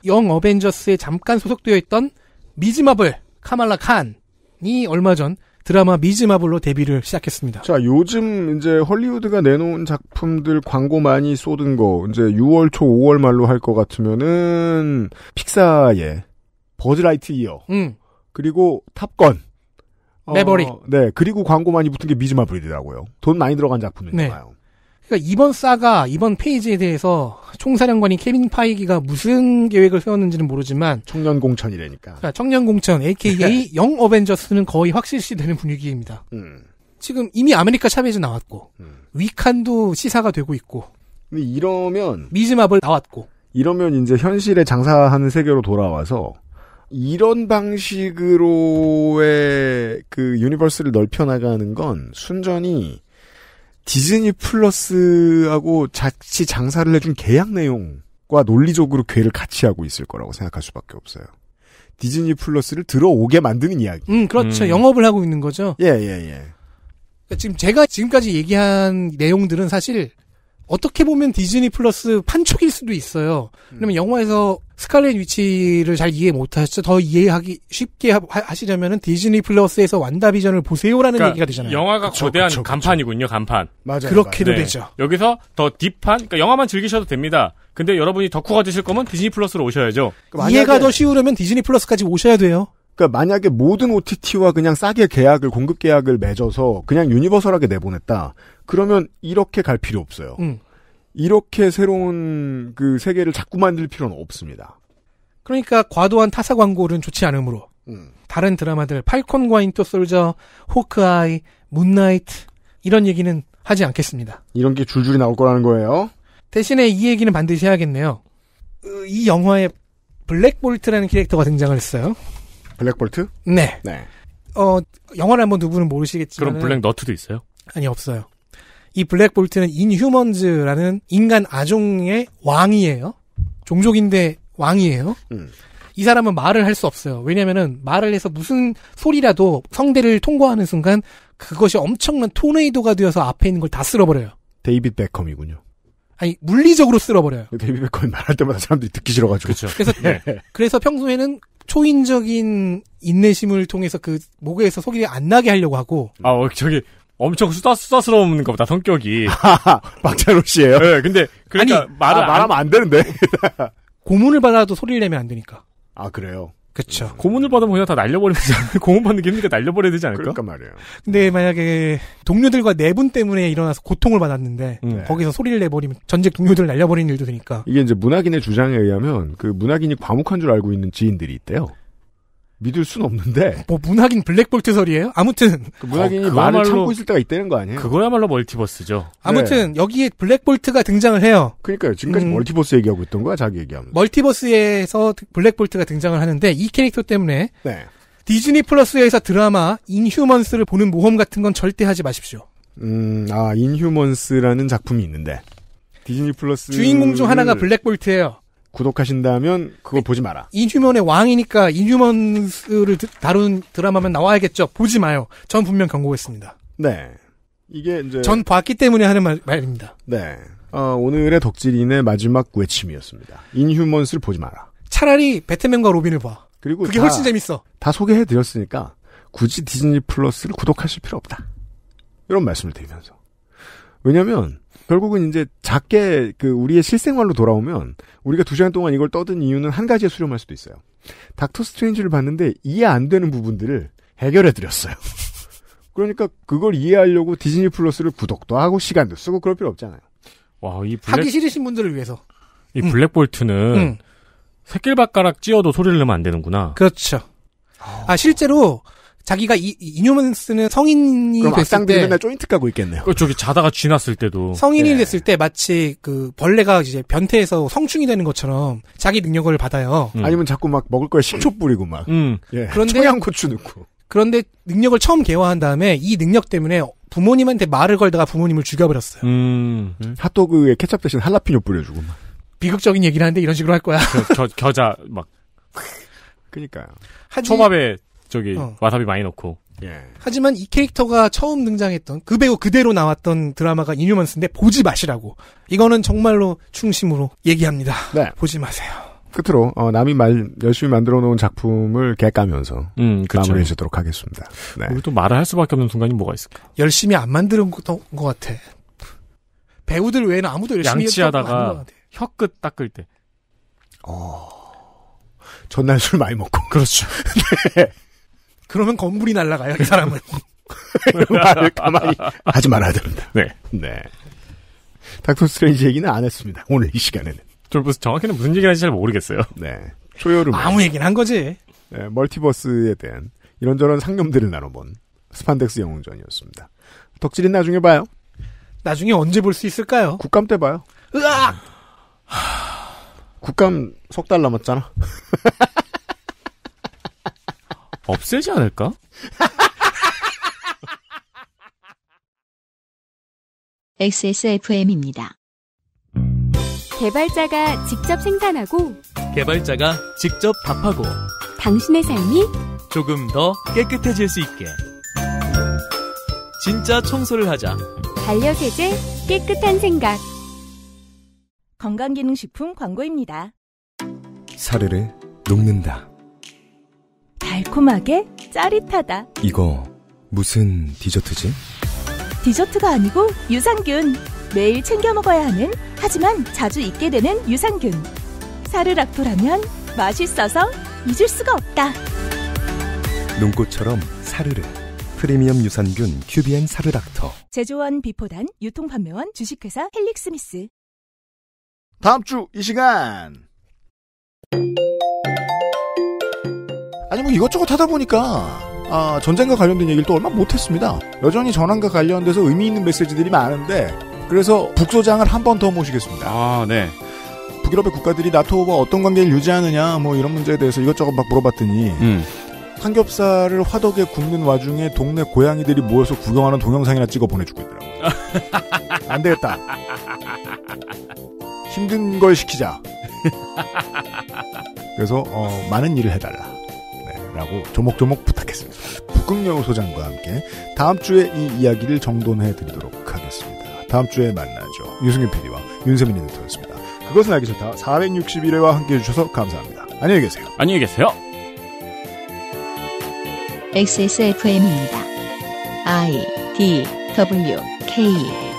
영 어벤져스에 잠깐 소속되어 있던 미즈마블 카말라 칸이 얼마 전 드라마 미즈마블로 데뷔를 시작했습니다. 자, 요즘 이제 헐리우드가 내놓은 작품들 광고 많이 쏟은 거 이제 6월 초 5월 말로 할 것 같으면은 픽사의 버즈라이트 이어. 음. 그리고 탑건. 매버릭. 어, 네. 그리고 광고 많이 붙은 게미즈마블이라고요돈 많이 들어간 작품이니까요 네. 그러니까 이번 싸가 이번 페이지에 대해서 총사령관인 케빈 파이기가 무슨 계획을 세웠는지는 모르지만 청년 공천이래니까 그러니까 청년 공천 AKA 영 어벤져스는 거의 확실시 되는 분위기입니다. 음. 지금 이미 아메리카 차베즈 나왔고 음. 위칸도 시사가 되고 있고 근데 이러면 미즈마블 나왔고 이러면 이제 현실에 장사하는 세계로 돌아와서 이런 방식으로의 그 유니버스를 넓혀 나가는 건 순전히 디즈니 플러스하고 자칫 장사를 해준 계약 내용과 논리적으로 괴를 같이 하고 있을 거라고 생각할 수밖에 없어요. 디즈니 플러스를 들어오게 만드는 이야기. 음, 그렇죠. 음. 영업을 하고 있는 거죠. 예, 예, 예. 그러니까 지금 제가 지금까지 얘기한 내용들은 사실 어떻게 보면 디즈니 플러스 판촉일 수도 있어요. 그러면 음. 영화에서 스칼렛 위치를 잘 이해 못하셨죠? 더 이해하기 쉽게 하, 시려면 디즈니 플러스에서 완다비전을 보세요라는 그러니까 얘기가 되잖아요. 영화가 그쵸, 거대한 그쵸, 간판이군요, 간판. 맞아요. 그렇게도 네. 되죠. 여기서 더 딥한, 그러니까 영화만 즐기셔도 됩니다. 근데 여러분이 덕후가 되실 거면 디즈니 플러스로 오셔야죠. 그러니 이해가 더 쉬우려면 디즈니 플러스까지 오셔야 돼요. 그러니까 만약에 모든 OTT와 그냥 싸게 계약을 공급 계약을 맺어서 그냥 유니버설하게 내보냈다. 그러면 이렇게 갈 필요 없어요. 음. 이렇게 새로운 그 세계를 자꾸 만들 필요는 없습니다. 그러니까 과도한 타사 광고는 좋지 않으므로 음. 다른 드라마들 팔콘과 인터 솔저, 호크아이, 문나이트 이런 얘기는 하지 않겠습니다. 이런 게 줄줄이 나올 거라는 거예요. 대신에 이 얘기는 반드시 해야겠네요. 이 영화에 블랙볼트라는 캐릭터가 등장을 했어요. 블랙볼트? 네. 네. 어, 영화를 한번 두 분은 모르시겠지만. 그럼 블랙너트도 있어요? 아니, 없어요. 이 블랙볼트는 인휴먼즈라는 인간 아종의 왕이에요. 종족인데 왕이에요. 음. 이 사람은 말을 할 수 없어요. 왜냐면은 말을 해서 무슨 소리라도 성대를 통과하는 순간 그것이 엄청난 토네이도가 되어서 앞에 있는 걸 다 쓸어버려요. 데이빗 베컴이군요. 아니 물리적으로 쓸어버려요. 네, 데이빗 베컴이 말할 때마다 사람들이 듣기 싫어가지고. 그쵸. 그래서 네. 그래서 평소에는 초인적인 인내심을 통해서 그 목에서 소리가 안 나게 하려고 하고. 아, 어, 저기 엄청 수다 수다스러운 것보다 성격이 박찬호 씨예요. 네, 근데 그러니까 아니, 아, 말을 아, 말하면 안, 안 되는데 고문을 받아도 소리를 내면 안 되니까. 아 그래요. 그렇죠. 고문을 받으면 그냥 다 날려버리면 고문 받는 게 힘드니까 날려버려야 되지 않을까? 그러니까 말이에요. 근데 만약에 동료들과 내분 네 때문에 일어나서 고통을 받았는데 음. 네. 거기서 소리를 내버리면 전직 동료들을 날려버리는 일도 되니까. 이게 이제 문학인의 주장에 의하면 그 문학인이 과묵한 줄 알고 있는 지인들이 있대요. 믿을 순 없는데. 뭐 문학인 블랙볼트 설이에요? 아무튼 그 문학인이 어, 말을 참고 있을 때가 있다는 거 아니에요? 그거야말로 멀티버스죠. 아무튼 네. 여기에 블랙볼트가 등장을 해요. 그러니까요. 지금까지 음, 멀티버스 얘기하고 있던 거야 자기 얘기하면. 멀티버스에서 블랙볼트가 등장을 하는데 이 캐릭터 때문에 네. 디즈니 플러스에서 드라마 인휴먼스를 보는 모험 같은 건 절대 하지 마십시오. 음, 아 인휴먼스라는 작품이 있는데 디즈니 플러스 주인공 중 하나가 블랙볼트예요. 구독하신다면 그걸 보지 마라. 이주먼의 왕이니까 이먼스를 다룬 드라마면 나와야겠죠. 보지 마요. 전 분명 경고했습니다. 네. 이게 이제 전 봤기 때문에 하는 말, 말입니다. 네. 어, 오늘의 덕질인의 마지막 외침이었습니다. 인휴먼스를 보지 마라. 차라리 배트맨과 로빈을 봐. 그리고 그게 다, 훨씬 재밌어. 다 소개해 드렸으니까 굳이 디즈니 플러스를 구독하실 필요 없다. 이런 말씀을 드리면서. 왜냐면 결국은 이제 작게 그 우리의 실생활로 돌아오면 우리가 두 시간 동안 이걸 떠든 이유는 한 가지에 수렴할 수도 있어요. 닥터 스트레인지를 봤는데 이해 안 되는 부분들을 해결해 드렸어요. 그러니까 그걸 이해하려고 디즈니 플러스를 구독도 하고 시간도 쓰고 그럴 필요 없잖아요. 와, 이 블랙... 하기 싫으신 분들을 위해서. 이 블랙볼트는 음. 음. 새끼발가락 찧어도 소리를 내면 안 되는구나. 그렇죠. 아, 실제로 자기가 이, 이뉴먼스는 성인이 됐을 때 맨날 조인트 까고 있겠네요. 그 저기 자다가 지났을 때도 성인이 예. 됐을 때 마치 그 벌레가 이제 변태에서 성충이 되는 것처럼 자기 능력을 받아요. 음. 아니면 자꾸 막 먹을 거에 식초 뿌리고 막 음. 예. 그런데 청양고추 넣고 그런데 능력을 처음 개화한 다음에 이 능력 때문에 부모님한테 말을 걸다가 부모님을 죽여버렸어요. 음. 음. 핫도그에 케첩 대신 할라피뇨 뿌려주고 막. 비극적인 얘기를 하는데 이런 식으로 할 거야. 저, 저 겨자 막. 그니까요. 초밥에 저기 어. 와사비 많이 넣고. 예. 하지만 이 캐릭터가 처음 등장했던 그 배우 그대로 나왔던 드라마가 인유먼스인데 보지 마시라고. 이거는 정말로 충심으로 얘기합니다. 네. 보지 마세요. 끝으로 어, 남이 말 열심히 만들어 놓은 작품을 개까면서 음, 그쵸. 마무리해 주도록 하겠습니다. 네. 우리 또 말을 할 수밖에 없는 순간이 뭐가 있을까? 열심히 안 만드는 것 같아. 배우들 외에는 아무도 열심히 양치하다가 혀끝 닦을 때. 어. 전날 술 많이 먹고. 그렇죠. 네. 그러면 건물이 날라가요, 이 사람은. 가만히 하지 말아야 됩니다. 네. 네. 닥터 스트레인지 얘기는 안 했습니다. 오늘 이 시간에는. 저 무슨 정확히는 무슨 얘기를 하는지 잘 모르겠어요. 네. 초여름. 아무 얘기는 한 거지. 네, 멀티버스에 대한 이런저런 상념들을 나눠본 스판덱스 영웅전이었습니다. 덕질은 나중에 봐요. 나중에 언제 볼 수 있을까요? 국감 때 봐요. 으악! 국감 석 달 남았잖아. 없애지 않을까? XSFM입니다. 개발자가 직접 생산하고 개발자가 직접 답하고 당신의 삶이 조금 더 깨끗해질 수 있게 진짜 청소를 하자 반려세제 깨끗한 생각 건강기능식품 광고입니다. 사르르 녹는다. 달콤하게 짜릿하다. 이거 무슨 디저트지? 디저트가 아니고 유산균. 매일 챙겨 먹어야 하는 하지만 자주 잊게 되는 유산균. 사르락토라면 맛있어서 잊을 수가 없다. 눈꽃처럼 사르르. 프리미엄 유산균 큐비엔 사르락토. 제조원 비포단 유통판매원 주식회사 헬릭스미스. 다음 주 이 시간 아니 뭐 이것저것 하다 보니까 아, 전쟁과 관련된 얘기를 또 얼마 못했습니다. 여전히 전환과 관련돼서 의미 있는 메시지들이 많은데 그래서 북소장을 한 번 더 모시겠습니다. 아 네. 북유럽의 국가들이 나토와 어떤 관계를 유지하느냐 뭐 이런 문제에 대해서 이것저것 막 물어봤더니 음. 삼겹살을 화덕에 굽는 와중에 동네 고양이들이 모여서 구경하는 동영상이나 찍어 보내주고 있더라고요. 안 되겠다. 힘든 걸 시키자. 그래서 어, 많은 일을 해달라. 라고 조목조목 부탁했습니다. 북극여우 소장과 함께 다음 주에 이 이야기를 정돈해 드리도록 하겠습니다. 다음 주에 만나죠. 유승윤 PD와 윤세민 리터였습니다 그것은 알기 싫다. 461회와 함께 해주셔서 감사합니다. 안녕히 계세요. 안녕히 계세요. XSFM입니다. I D W K